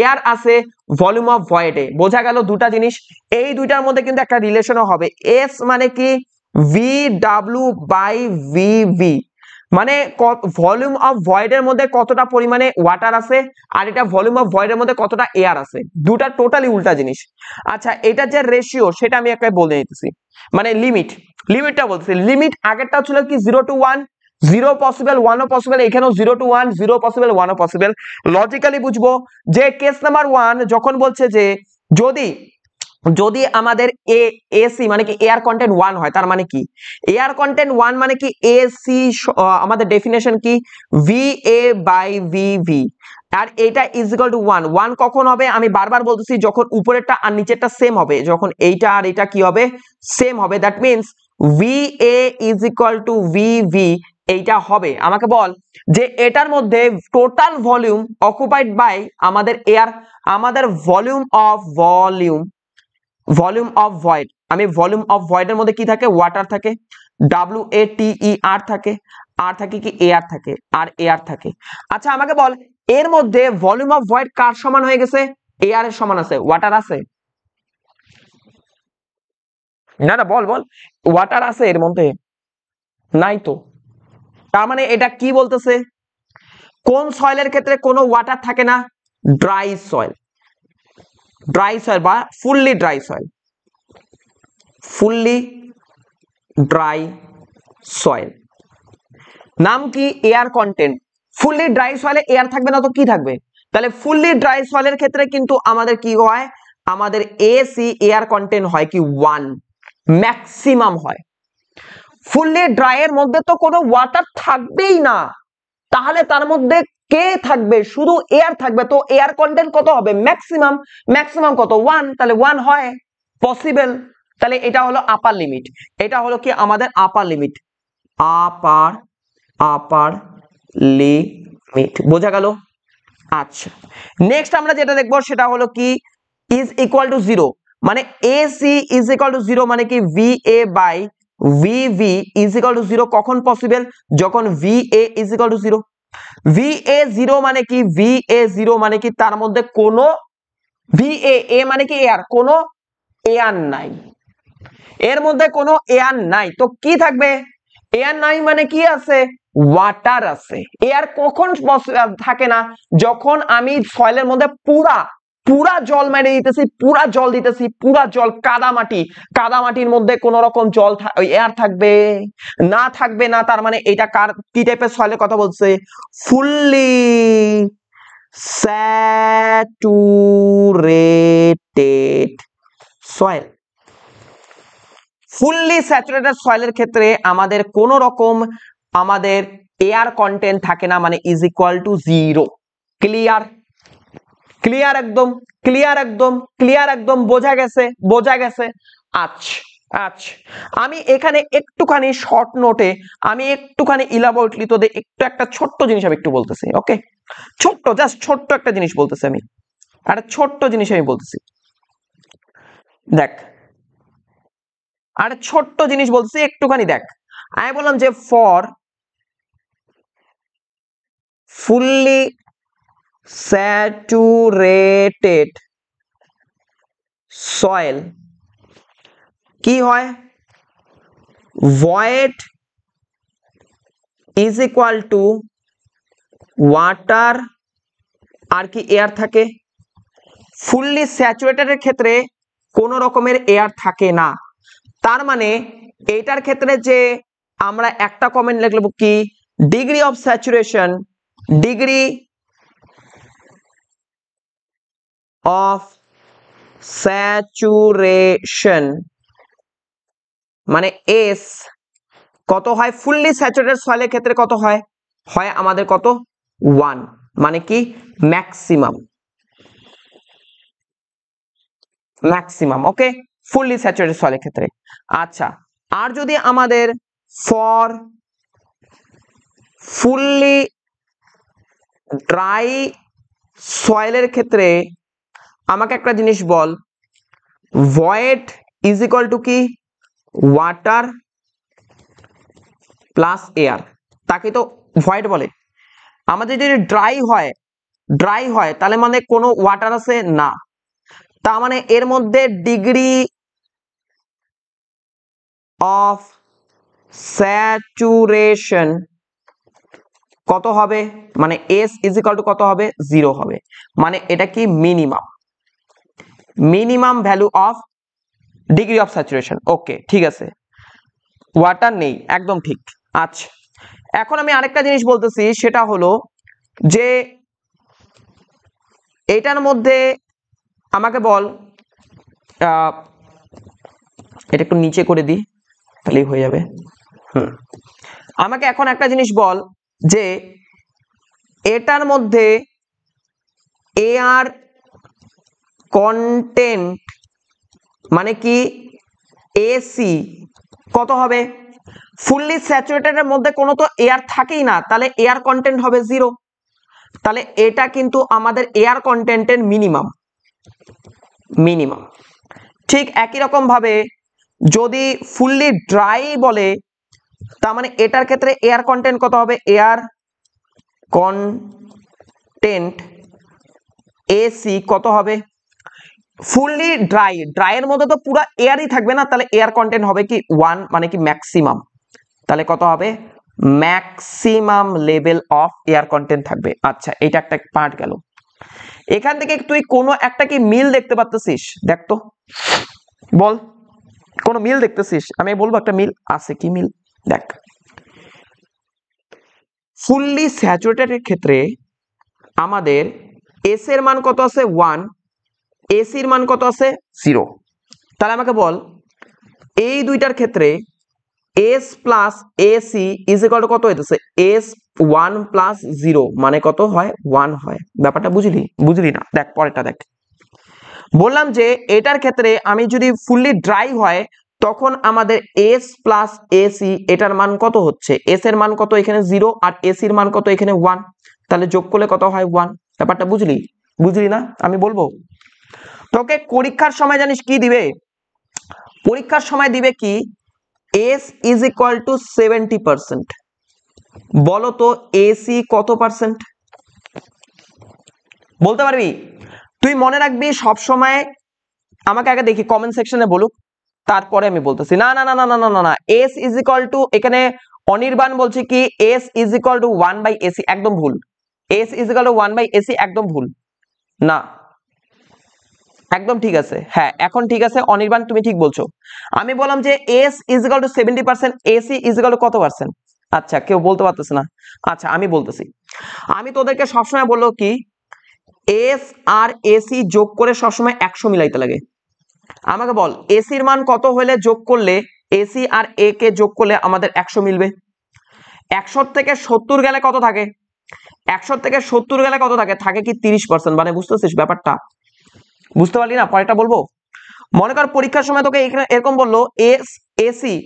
এয়ার আছে ভলিউম অফ ভয়েডে বোঝা গেল দুটা জিনিস এই দুইটার মধ্যে কিন্তু একটা রিলেশনও হবে এস মানে কি V W by V V মানে ভলিউম অফ এর মধ্যে কতটা পরিমাণে ওয়াটার আছে আর এটা ভলিউম অফ এর মধ্যে কতটা এয়ার আছে দুটা টোটালি উল্টা জিনিস আচ্ছা এটা যে রেশিও সেটা আমি একটা বলে নিতেছি মানে লিমিট লিমিটটা বলছি লিমিট আগেরটা ছিল কি zero to one zero possible ওয়ানও পসিবল এখানেও zero to one zero possible ওয়ানও পসিবল লজিক্যালি বুঝবো যে কেস নাম্বার ওয়ান যখন বলছে যে যদি যদি আমাদের এ এসি মানে কি এয়ার কন্টেন্ট ওয়ান হয় তার মানে কি এয়ার কন্টেন্ট ওয়ান মানে কি এসি আমাদের ডেফিনেশন কি V A by V V আর এইটা is equal to one one কখন হবে আমি বারবার বলতেছি যখন উপরেরটা আর নিচেরটা সেম হবে যখন এইটা আর এটা কি হবে সেম হবে that means V A is equal to V V এইটা হবে আমাকে বল যে এটার মধ্যে টোটাল ভলিউম অকুপাইড বাই আমাদের এয়ার আমাদের volume of volume volume of void আমি ভলিউম অফ ভয়েডের মধ্যে কি থাকে ওয়াটার থাকে ডাব্লিউ এ টি ই আর থাকে আর থাকে কি এ আর থাকে আর এ আর থাকে আচ্ছা আমাকে বল এর মধ্যে ভলিউম অফ ভয়েড কার সমান হয়ে গেছে এ আর এর সমান আছে ওয়াটার আছে না না বল বল ওয়াটার আছে এর মধ্যে নাই তো তার মানে এটা কি বলতেছে কোন সয়েলের ক্ষেত্রে কোনো ওয়াটার থাকে না ড্রাই সয়েল ড্রাই সয়েল বা fully dry soil fully dry soil নাম কি এয়ার কন্টেন্ট ফুললি ড্রাই সয়েলে এয়ার থাকবে না তো কি থাকবে তাহলে ফুললি ড্রাই সয়েলের ক্ষেত্রে কিন্তু আমাদের কি হয় আমাদের এসি এয়ার কন্টেন্ট হয় কি ওয়ান ম্যাক্সিমাম হয় ফুললি ড্রাই এর মধ্যে তো কোনো ওয়াটার থাকবেই না তাহলে তার মধ্যে কে থাকবে শুধু এয়ার থাকবে তো এয়ার কন্টেন্ট কত হবে ম্যাক্সিমাম ম্যাক্সিমাম কত ওয়ান তাহলে ওয়ান হয় পসিবল তাহলে এটা হলো আপার লিমিট এটা হলো কি আমাদের আপার লিমিট আপার আপার লিমিট বোঝা গেল আচ্ছা নেক্সট আমরা যেটা দেখবো সেটা হলো কি ইজ ইকুয়াল টু জিরো মানে A C is equal to zero মানে কি V A by V V is equal to zero কখন পসিবল যখন V A is equal to zero VA zero মানে কি এ জিরো মানে কি তার মধ্যে কোনো ভিএ এ মানে কি এয়ার কোনো এয়ার নাই এর মধ্যে কোনো এয়ার নাই তো কি থাকবে এয়ার নাই মানে কি আছে ওয়াটার আছে এয়ার কখন থাকে না যখন আমি সয়েলের মধ্যে পুরা পুরা জল মেরে দিতেছি পুরা জল দিতেছি পুরা জল কাদামাটি কাদামাটির মধ্যে কোন রকম জল এয়ার থাকবে না থাকবে না তার মানে এটা কার কি টাইপের সয়েলের কথা বলছে fully saturated soil fully saturated সয়েলের ক্ষেত্রে আমাদের কোন রকম আমাদের এয়ার কন্টেন্ট থাকে না মানে is equal to zero clear clear একদম ক্লিয়ার একদম ক্লিয়ার একদম বোঝা গেছে বোঝা গেছে আচ্ছা আচ্ছা আমি এখানে একটুখানি শর্ট নোটে আমি একটুখানি ইলাবোরেটলি তোদের একটু একটা ছোট্ট জিনিস আমি একটু বলতেছি ওকে ছোট্ট জাস্ট ছোট্ট একটা জিনিস বলতেছি আমি একটা ছোট্ট জিনিস আমি বলতেছি দেখ আর ছোট্ট জিনিস বলতেছি একটুখানি দেখ আমি বললাম যে ফর ফুললি স্যাচুরেটেড সয়েল কি হয় void is equal to water আর কি এয়ার থাকে ফুললি স্যাচুরেটেডের ক্ষেত্রে কোনো রকমের এয়ার থাকে না তার মানে এটার ক্ষেত্রে যে আমরা একটা কমেন্ট লিখলো কি degree of saturation degree of saturation মানে এস কত হয় ফুললি স্যাচুরেটেড সয়েলের ক্ষেত্রে কত হয় হয় আমাদের কত ওয়ান মানে কি maximum maximum okay fully saturated সয়েলের ক্ষেত্রে আচ্ছা আর যদি আমাদের ফর ফুললি ড্রাই সয়েলের ক্ষেত্রে আমাকে একটা জিনিস বল ভয়েট ইজ ইকাল টু কি ওয়াটার প্লাস এয়ার তাকে তো ভয়েড বলে আমাদের যদি ড্রাই হয় ড্রাই হয় তাহলে মানে কোনো ওয়াটার আছে না তা মানে এর মধ্যে ডিগ্রি অফ স্যাচুরেশন কত হবে মানে এস ইজিকাল টু কত হবে জিরো হবে মানে এটা কি minimum minimum value of degree of saturation okay ঠিক আছে ওয়াটার নেই একদম ঠিক আচ্ছা এখন আমি আরেকটা জিনিস বলতেছি সেটা হলো যে এটার মধ্যে আমাকে বল এটা একটু নিচে করে দিই তাহলেই হয়ে যাবে হুম আমাকে এখন একটা জিনিস বল যে এটার মধ্যে এ আর কন্টেন্ট মানে কি এসি কত হবে ফুললি স্যাচুরেটেডের মধ্যে কোনো তো এয়ার থাকেই না তাহলে এয়ার কন্টেন্ট হবে জিরো তাহলে এটা কিন্তু আমাদের এয়ার কন্টেন্টের মিনিমাম মিনিমাম ঠিক একই রকমভাবে যদি ফুললি ড্রাই বলে তার মানে এটার ক্ষেত্রে এয়ার কন্টেন্ট কত হবে এয়ার কন্টেন্ট এসি কত হবে ফুললি ড্রাই ড্রাইয়ের মধ্যে তো পুরো এয়ারই থাকবে না তাহলে এয়ার কন্টেন্ট হবে কি ওয়ান মানে কি ম্যাক্সিমাম তাহলে কত হবে maximum level of air content থাকবে আচ্ছা এটা একটা পার্ট গেল এখান থেকে তুই কোনো একটা কি মিল দেখতে পারতেছিস দেখ তো বল কোনো মিল দেখতেছিস আমি বলবো একটা মিল আছে কি মিল দেখ ফুললি স্যাচুরেটেড ক্ষেত্রে আমাদের এস এর মান কত আছে ওয়ান এসির মান কত আছে জিরো তাহলে আমাকে বল এই দুইটার ক্ষেত্রে S plus AC is equal কত হইতেছে এস ওয়ান প্লাস জিরো মানে কত হয় ওয়ান হয় ব্যাপারটা বুঝলি বুঝলি না দেখ পরেরটা দেখ বললাম যে এটার ক্ষেত্রে আমি যদি ফুললি ড্রাই হয় তখন আমাদের এস প্লাস এসি এটার মান কত হচ্ছে এস এর মান কত এখানে জিরো আর এসির মান কত এখানে ওয়ান তাহলে যোগ করলে কত হয় ওয়ান ব্যাপারটা বুঝলি বুঝলি না আমি বলবো তোকে পরীক্ষার সময় জানিস কি দিবে পরীক্ষার সময় দিবে কি S is equal to seventy percent বলতো এসি কত পার্সেন্ট বলতে পারবি তুই মনে রাখবি সব সময় আমাকে আগে দেখি কমেন্ট সেকশনে বলুক তারপরে আমি বলতেছি না না না না না না না এস ইজ ইকুয়াল টু এখানে অনির্বাণ বলছে কি S is equal to one by AC একদম ভুল S is equal to one by AC একদম ভুল না একদম ঠিক আছে হ্যাঁ এখন ঠিক আছে অনির্বাণ তুমি ঠিক বলছো আমি বললাম যে S is equal to seventy percent AC is equal to কত পার্সেন্ট আচ্ছা কেউ বলতে পারতেছে না আচ্ছা আমি বলতেছি আমি তোদেরকে সবসময় বললো কি এস আর এসি যোগ করে সবসময় একশো মিলাইতে লাগে আমাকে বল এসির মান কত হলে যোগ করলে এসি আর এ কে যোগ করলে আমাদের একশো মিলবে একশোর থেকে সত্তর গেলে কত থাকে একশোর থেকে সত্তর গেলে কত থাকে থাকে কি তিরিশ পার্সেন্ট মানে বুঝতেছিস ব্যাপারটা বুঝতে পারলি না পরেরটা বলবো মনে কর পরীক্ষার সময় তোকে এরকম বললো এস এসি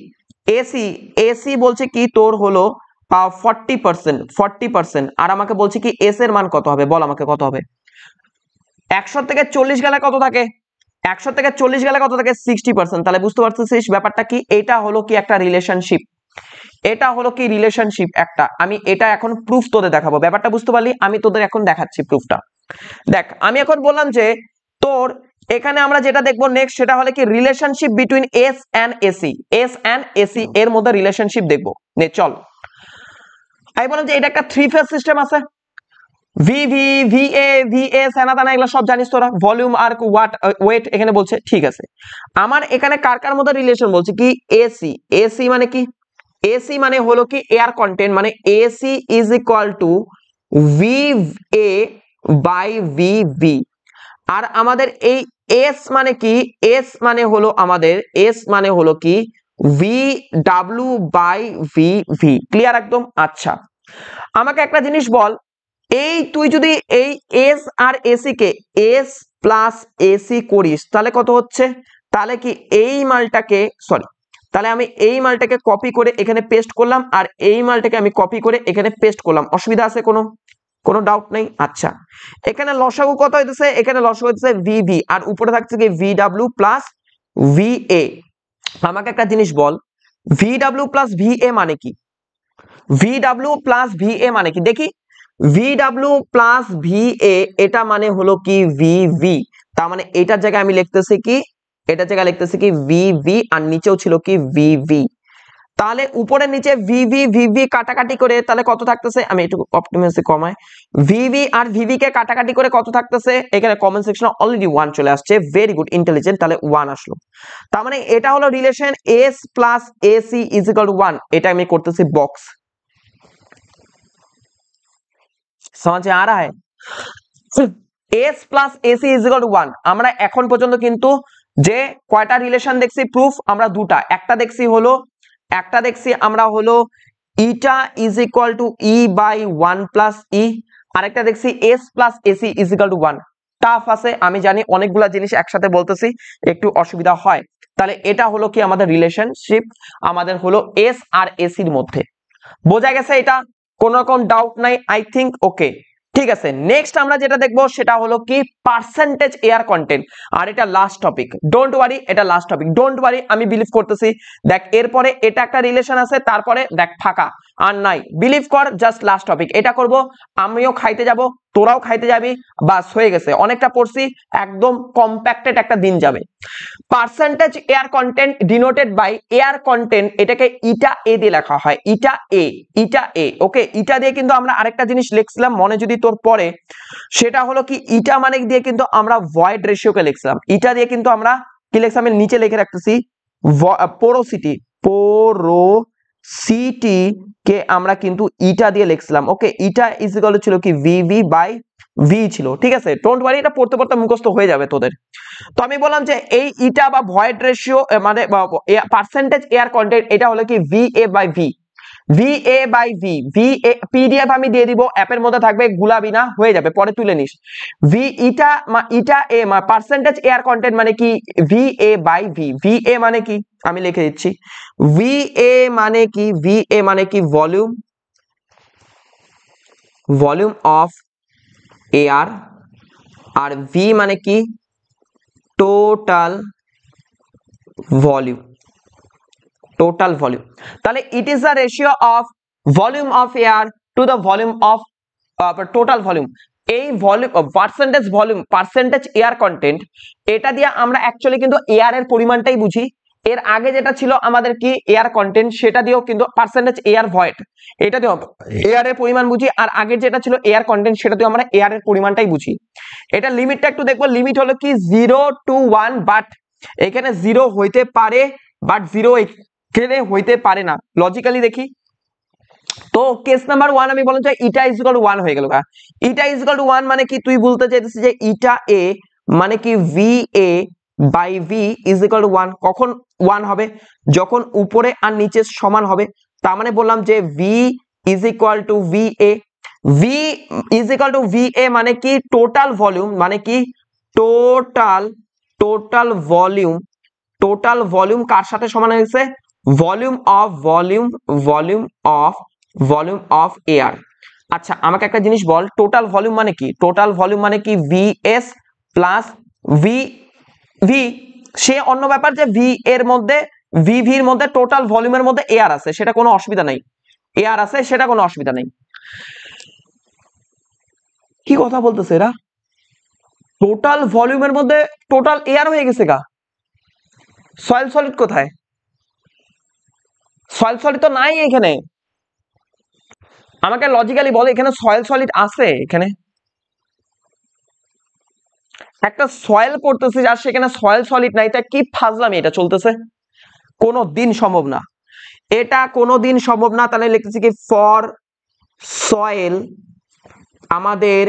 এসি এসি বলছে কি তোর হলো ফর্টি পার্সেন্ট ফর্টি পার্সেন্ট আর আমাকে বলছে কি এস এর মান কত হবে বল আমাকে কত হবে একশো থেকে চল্লিশ গেলে কত থাকে একশো থেকে চল্লিশ গেলে কত থাকে সিক্সটি পার্সেন্ট তাহলে বুঝতে পারছিস ব্যাপারটা কি এটা হলো কি একটা রিলেশনশিপ এটা হলো কি রিলেশনশিপ একটা আমি এটা এখন প্রুফ তোদের দেখাবো ব্যাপারটা বুঝতে পারলি আমি তোদের এখন দেখাচ্ছি প্রুফটা দেখ আমি এখন বললাম যে তোর এখানে আমরা যেটা দেখবো নেক্সট সেটা হলে কি relationship between S and AC S and AC এর মধ্যে রিলেশনশিপ দেখবো নে চল আই বললাম যে এটা একটা থ্রি ফেজ সিস্টেম আছে V V V A V A সেনাতানা এগুলো সব জানিস তোরা ভলিউম আর ওয়াট ওয়েট এখানে বলছে ঠিক আছে আমার এখানে কার কার মধ্যে রিলেশন বলছে কি এসি এসি মানে কি এসি মানে হলো কি এয়ার কন্টেন্ট মানে AC is equal to V A by V V আর আমাদের এই এস মানে কি এস মানে হলো আমাদের এস মানে হলো কি V W by V V clear একদম আচ্ছা আমাকে একটা জিনিস বল এই তুই যদি এই এস আর এসি কে এস প্লাস এসি করিস তাহলে কত হচ্ছে তাহলে কি এই মালটাকে সরি তাহলে আমি এই মালটাকে কপি করে এখানে পেস্ট করলাম আর এই মালটাকে আমি কপি করে এখানে পেস্ট করলাম অসুবিধা আছে কোনো কোনো ডাউট নেই আচ্ছা এখানে লসাগু কত হইতেছে এখানে লসাগু হইতেছে ভিভি আর উপরে থাকছে কি ভিডাব্লিউ প্লাস ভি এ আমাকে একটা জিনিস বল ভিডাব্লিউ প্লাস ভি এ মানে কি ভিডাব্লিউ প্লাস ভি এ মানে কি দেখি ভিডাব্লিউ প্লাস ভি এ এটা মানে হলো কি ভিভি তার মানে এটার জায়গায় আমি লিখতেছি কি এটার জায়গায় লিখতেছি কি ভিভি আর নিচেও ছিল কি ভিভি তাহলে উপরে নিচে ভিভি ভিভি কাটাকাটি করে তাহলে কত থাকতেছে আমি একটু অপটিমিসে কমাই ভিভি আর ভিভি কে কাটাকাটি করে কত থাকতেছে এখানে কমেন্ট সেকশনে অলরেডি ওয়ান চলে আসছে ভেরি গুড ইন্টেলিজেন্ট তাহলে ওয়ান আসলো তার মানে এটা হলো relation S plus AC is equal to one এটা আমি করতেছি বক্স সমাজে আর আয় S plus AC is equal to one আমরা এখন পর্যন্ত কিন্তু যে কয়টা রিলেশন দেখছি প্রুফ আমরা দুটা একটা দেখছি হলো একটা দেখছি আমরা হলো eta is equal to e by one plus e আরেকটা দেখছি S plus AC is equal to one tough আছে আমি জানি অনেকগুলা জিনিস একসাথে বলতেছি একটু অসুবিধা হয় তাহলে এটা হলো কি আমাদের রিলেশনশিপ আমাদের হলো এস আর এসির মধ্যে বোঝা গেছে এটা কোন রকম ডাউট নাই আই থিঙ্ক ওকে ঠিক আছে নেক্সট আমরা যেটা দেখব সেটা হলো কি পার্সেন্টেজ এয়ার কন্টেন্ট আর এটা লাস্ট টপিক ডোন্ট ওয়ারি এটা লাস্ট টপিক ডোন্ট ওয়ারি আমি বিলিভ করতেছি দেখ এরপরে এটা একটা রিলেশন আছে তারপরে দেখ ফাঁকা আর নাই বিলিভ কর জাস্ট লাস্ট টপিক এটা করব আমিও খাইতে যাব তোরাও খাইতে যাবি বাস হয়ে গেছে অনেকটা পড়ছি একদম কম্প্যাক্টেড একটা দিন যাবে percentage air content denoted by air content এটাকে ইটা এ দিয়ে লেখা হয় ইটা এ ইটা এ ওকে ইটা দিয়ে কিন্তু আমরা আরেকটা জিনিস লিখছিলাম মনে যদি তোর পরে সেটা হলো কি ইটা মানে দিয়ে কিন্তু আমরা ভয়েড রেশিওকে লিখছিলাম ইটা দিয়ে কিন্তু আমরা কি লিখছিলাম নিচে লিখে রাখতেছি পোরোসিটি পোরো সিটি কে আমরা কিন্তু ইটা দিয়ে লিখছিলাম ওকে ইটা ইজ ইকুয়াল ছিল কি ভিভি বাই ভি ছিল ঠিক আছে ডোন্ট ওয়ারি এটা পড়তে পড়তে মুখস্থ হয়ে যাবে তোদের তো আমি বললাম যে এই ইটা বা ভয়েড রেশিও মানে পার্সেন্টেজ এয়ার কন্টেন্ট এটা হলো কি V A by V V A by V V A PDF আমি দিয়ে অ্যাপের মধ্যে থাকবে গুলাবি না হয়ে যাবে পরে তুলে নিস V eta eta A percentage air content মানে কি V A by V V A মানে কি আমি লিখে দিচ্ছি ভি এ মানে কি ভি এ মানে কি ভলিউম ভলিউম অফ আর ভি মানে কি টোটাল ভলিউম টোটাল ভলিউম তাহলে it is the ratio of volume of air to the volume of total volume এই volume percentage volume percentage air content এটা দিয়ে আমরা অ্যাকচুয়ালি কিন্তু এয়ারের পরিমাণটাই বুঝি এর আগে যেটা ছিল আমাদের কি এয়ার কন্টেন্ট সেটা দিয়েও কিন্তু পার্সেন্টেজ এয়ার ভয়েড এটা দিয়েও এয়ারের পরিমাণ বুঝি আর আগের যেটা ছিল এয়ার কন্টেন্ট সেটা দিয়েও আমরা এয়ারের পরিমাণটাই বুঝি এটা লিমিটটা একটু দেখবো লিমিট হলো কি জিরো টু ওয়ান বাট এখানে জিরো হইতে পারে বাট জিরো কেড়ে হইতে পারে না লজিক্যালি দেখি তো কেস নাম্বার ওয়ান আমি বললাম যে ইটা ইজ ইকাল ওয়ান হয়ে গেল ইটা ইজ ইকাল ওয়ান মানে কি তুই বলতে চাইতেছিস যে ইটা এ মানে কি V A by V is equal one কখন ওয়ান হবে যখন উপরে আর নিচে সমান হবে তার মানে বললাম যে V is equal to V A V is equal to V A মানে কি টোটাল ভলিউম মানে কি total total volume total volume কার সাথে সমান হয়েছে volume of volume volume of volume of air আচ্ছা আমাকে একটা জিনিস বল টোটাল ভলিউম মানে কি টোটাল ভলিউম মানে কি V S plus V V সে অন্য ব্যাপার যে ভি এর মধ্যে ভি ভির মধ্যে টোটাল ভলিউমের মধ্যে এয়ার আছে সেটা কোনো অসুবিধা নাই এয়ার আছে সেটা কোনো অসুবিধা নাই কি কথা বলতেছে এরা টোটাল ভলিউমের মধ্যে টোটাল এয়ার হয়ে গেছে গা সয়েল সলিড কোথায় সয়েল সলিড তো নাই এখানে আমাকে লজিক্যালি বলে এখানে সয়েল সলিড আছে এখানে একটা সয়েল করতেছে যার সেখানে সয়েল সলিড নাই এটা কি ফাজলামি এটা চলতেছে কোনো দিন সম্ভব না এটা কোনো দিন সম্ভব না তাহলে লিখতেছি কি ফর সয়েল আমাদের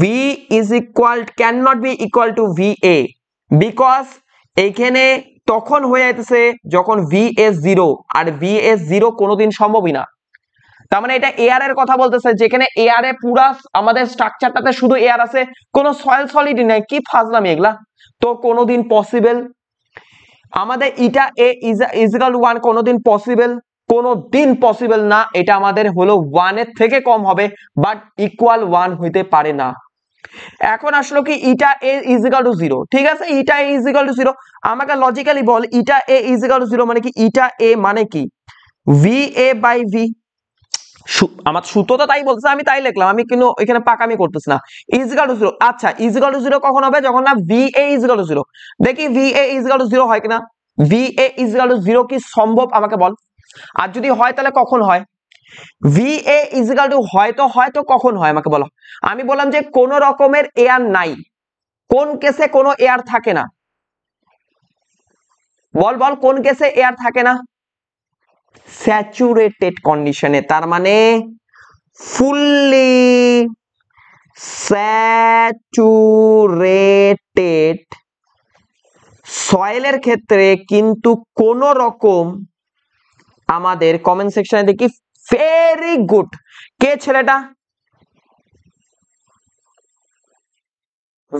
V is equal can not be equal to V A because এইখানে তখন হয়ে যাইতেছে যখন ভিএস জিরো আর ভি এস জিরো কোনোদিন সম্ভবই না তার মানে এটা এয়ার এর কথা বলতেছে যেখানে এয়ার এ পুরা আমাদের স্ট্রাকচারটাতে শুধু এয়ার আছে কোন সয়েল সলিড নাই কি ফাজলামি এগুলা তো কোনোদিন পসিবল আমাদের ইটা এ ইজিক্যাল ওয়ান কোনোদিন পসিবল কোনোদিন পসিবল না এটা আমাদের হলো ওয়ানের থেকে কম হবে বাট ইকুয়াল ওয়ান হইতে পারে না এখন আসলো কি eta A is equal to zero ঠিক আছে eta A is equal to zero আমাকে লজিক্যালি বল eta A is equal to zero মানে কি ইটা এ মানে কি ভি এ বাই ভি আমার সূত্র তো তাই বলছে আমি তাই লিখলাম আমি কিন্তু এখানে পাকামি করতেছি না ইজিক্যাল টু জিরো আচ্ছা ইজিক্যাল টু জিরো কখন হবে যখন না V A is equal to zero দেখি V A is equal to zero হয় কিনা V A is equal to zero কি সম্ভব আমাকে বল আর যদি হয় তাহলে কখন হয় ভিএ ইজিক্যাল টু হয়তো হয়তো কখন হয় আমাকে বলো আমি বললাম যে কোন রকমের এয়ার নাই কোন কেসে কোন এয়ার থাকে না বল বল কোন কেসে এয়ার থাকে না স্যাচুরেটেড কন্ডিশনে তার মানে ফুললি স্যাচুরেটেড সয়েলের ক্ষেত্রে কিন্তু কোন রকম আমাদের কমেন্ট সেকশনে দেখি ভেরি গুড কে ছেলেটা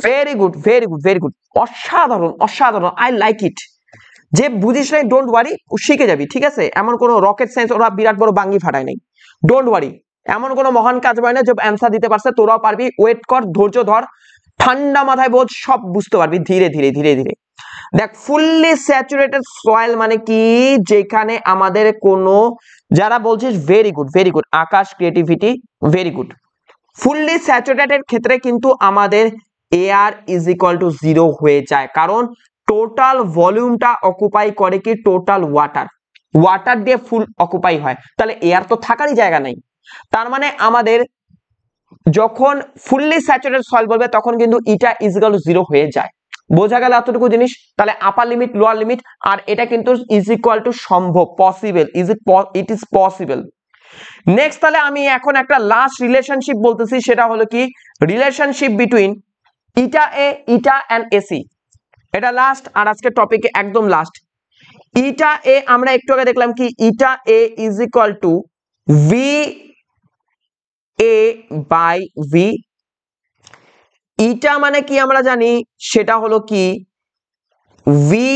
very good very good very good অসাধারণ অসাধারণ আই লাইক ইট যে বুঝিস নাই ডোন্ট ওয়ারি শিখে যাবি ঠিক আছে এমন কোনো রকেট সায়েন্স ওরা বিরাট বড় বাঙ্গি ফাটায় নাই ডোন্ট ওয়ারি এমন কোনো মহান কাজ হয় না যে অ্যান্সার দিতে পারছে তোরাও পারবি ওয়েট কর ধৈর্য ধর ঠান্ডা মাথায় বোধ সব বুঝতে পারবি ধীরে ধীরে ধীরে ধীরে দেখ ফুললি স্যাচুরেটেড সয়েল মানে কি যেখানে আমাদের কোনো যারা বলছিস very good very good Akash creativity very good fully saturated ক্ষেত্রে কিন্তু আমাদের AR is equal to zero হয়ে যায় কারণ টোটাল ভলিউমটা অকুপাই করে কি টোটাল ওয়াটার ওয়াটার দিয়ে ফুল অকুপাই হয় তাহলে এয়ার তো থাকারই জায়গা নেই তার মানে আমাদের যখন ফুললি স্যাচুরেটেড সয়েল বলবে তখন কিন্তু ইটা ইজ টু জিরো হয়ে যায় বোঝা গেল এতটুকু জিনিস তাহলে আপার লিমিট লোয়ার লিমিট আর এটা কিন্তু ইজ ইকুয়াল টু সম্ভব possible is it it is possible next তাহলে আমি এখন একটা লাস্ট রিলেশনশিপ বলতেছি সেটা হলো কি relationship between eta A eta and AC এটা লাস্ট আর আজকে টপিকে একদম লাস্ট ইটা এ আমরা একটু আগে দেখলাম কি eta A is equal to V A by V eta মানে কি আমরা জানি সেটা হলো কি ভি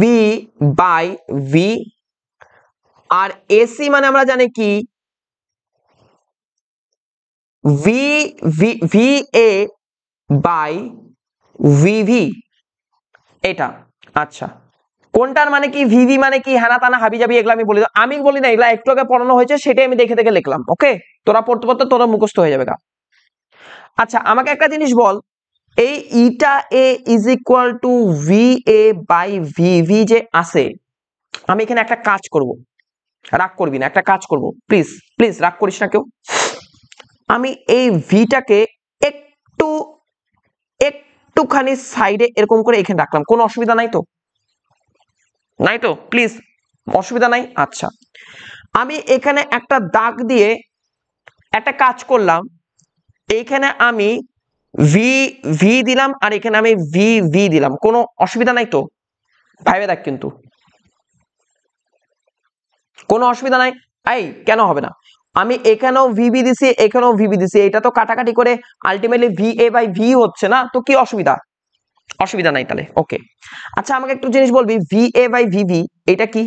ভি বাই ভি আর এসি মানে আমরা জানি কি V V A by V এটা আচ্ছা কোনটার মানে কি ভিভি মানে কি হ্যানা তানা হাবি যাবি এগুলো আমি বলি আমি বলি না এগুলা একটু আগে পড়ানো হয়েছে সেটাই আমি দেখে দেখে লিখলাম ওকে তোরা পড়তে পড়তে তোরা মুখস্থ হয়ে যাবে গা আচ্ছা আমাকে একটা জিনিস বল এই eta A is equal to V A by V V যে আসে আমি এখানে একটা কাজ করব রাগ করবি না একটা কাজ করব প্লিজ প্লিজ রাগ করিস না কেউ আমি এই ভিটাকে একটু একটুখানি সাইডে এরকম করে এখানে রাখলাম কোনো অসুবিধা নাই তো নাই তো প্লিজ অসুবিধা নাই আচ্ছা আমি এখানে একটা দাগ দিয়ে একটা কাজ করলাম এইখানে আমি ভি ভি দিলাম আর এখানে আমি ভি ভি দিলাম কোনো অসুবিধা নাই তো ভাইবে দেখ কিন্তু কোনো অসুবিধা নাই এই কেন হবে না আমি এখানেও ভি দিছি এখানেও ভিভি দিছি এটা তো কাটাকাটি করে ultimately V A by V হচ্ছে না তো কি অসুবিধা অসুবিধা নাই তাহলে ওকে আচ্ছা আমাকে একটু জিনিস বলবি ভি এ বাই ভিভি এটা কি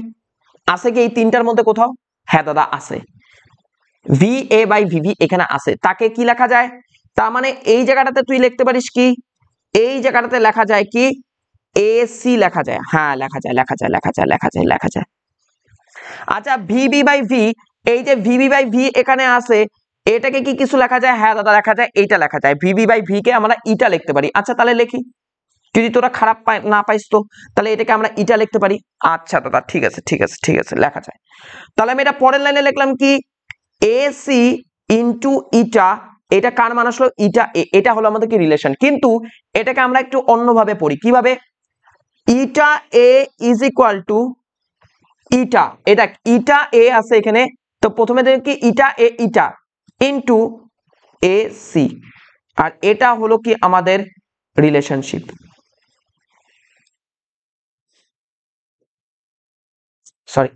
আছে কি এই তিনটার মধ্যে কোথাও হ্যাঁ দাদা আছে ভি এ বাই ভিভি এখানে আছে তাকে কি লেখা যায় তার মানে এই জায়গাটাতে তুই লিখতে পারিস কি এই জায়গাটাতে লেখা যায় কি এ সি লেখা যায় হ্যাঁ লেখা যায় লেখা যায় লেখা যায় লেখা যায় লেখা যায় আচ্ছা ভিবি বাই ভি এই যে ভিবি বাই ভি এখানে আছে এটাকে কি কিছু লেখা যায় হ্যাঁ দাদা লেখা যায় এইটা লেখা যায় ভিবি বাই ভি কে আমরা ইটা লিখতে পারি আচ্ছা তাহলে লিখি যদি তোরা খারাপ না পাইস তো তাহলে এটাকে আমরা ইটা লিখতে পারি আচ্ছা দাদা ঠিক আছে ঠিক আছে ঠিক আছে লেখা যায় তাহলে আমি এটা পরের লাইনে লিখলাম কি এ সি ইন্টু ইটা এটা কার মান আসলো ইটা এটা হলো আমাদের কি রিলেশন কিন্তু এটাকে আমরা একটু অন্যভাবে পড়ি কিভাবে eta A is equal to eta এটা ইটা এ আছে এখানে তো প্রথমে কি eta A eta into A C আর এটা হলো কি আমাদের রিলেশনশিপ সরি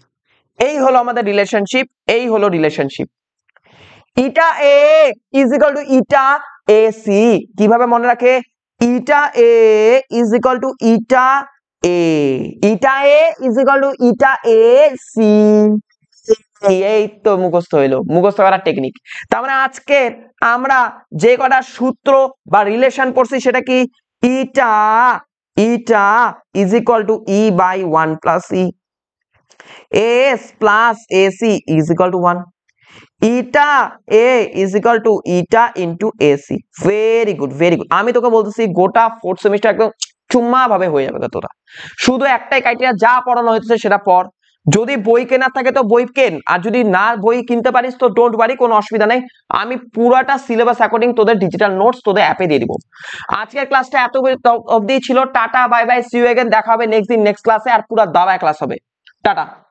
এই হলো আমাদের রিলেশনশিপ এই হলো relationship eta A is equal to eta A C কিভাবে মনে রাখে eta A is equal to eta A eta A is equal to eta A C এই তো মুখস্থ হইলো মুখস্থ করার টেকনিক তার মানে আজকের আমরা যে কটা সূত্র বা রিলেশন পড়ছি সেটা কি eta eta is equal to e by one plus e AS plus AC is equal to 1. Eta A is equal to eta into AC. Very good, very good. আমি তোকে বলতেছি গোটা ফোর্থ সেমিস্টার একদম চুম্মা ভাবে হয়ে যাবে তোরা শুধু একটাই ক্রাইটেরিয়া যা পড়ানো হয়েছে সেটা পড় যদি বই কেনার থাকে তো বই কেন আর যদি না বই কিনতে পারিস তো ডোন্ট ওয়ারি কোনো অসুবিধা নেই আমি পুরোটা সিলেবাস অ্যাকর্ডিং তোদের ডিজিটাল নোটস তোদের অ্যাপে দিয়ে দিব আজকের ক্লাসটা এত অবধি ছিল tata bye bye see you again দেখা হবে নেক্সট দিন নেক্সট ক্লাসে আর পুরো দাবা ক্লাস হবে টাটা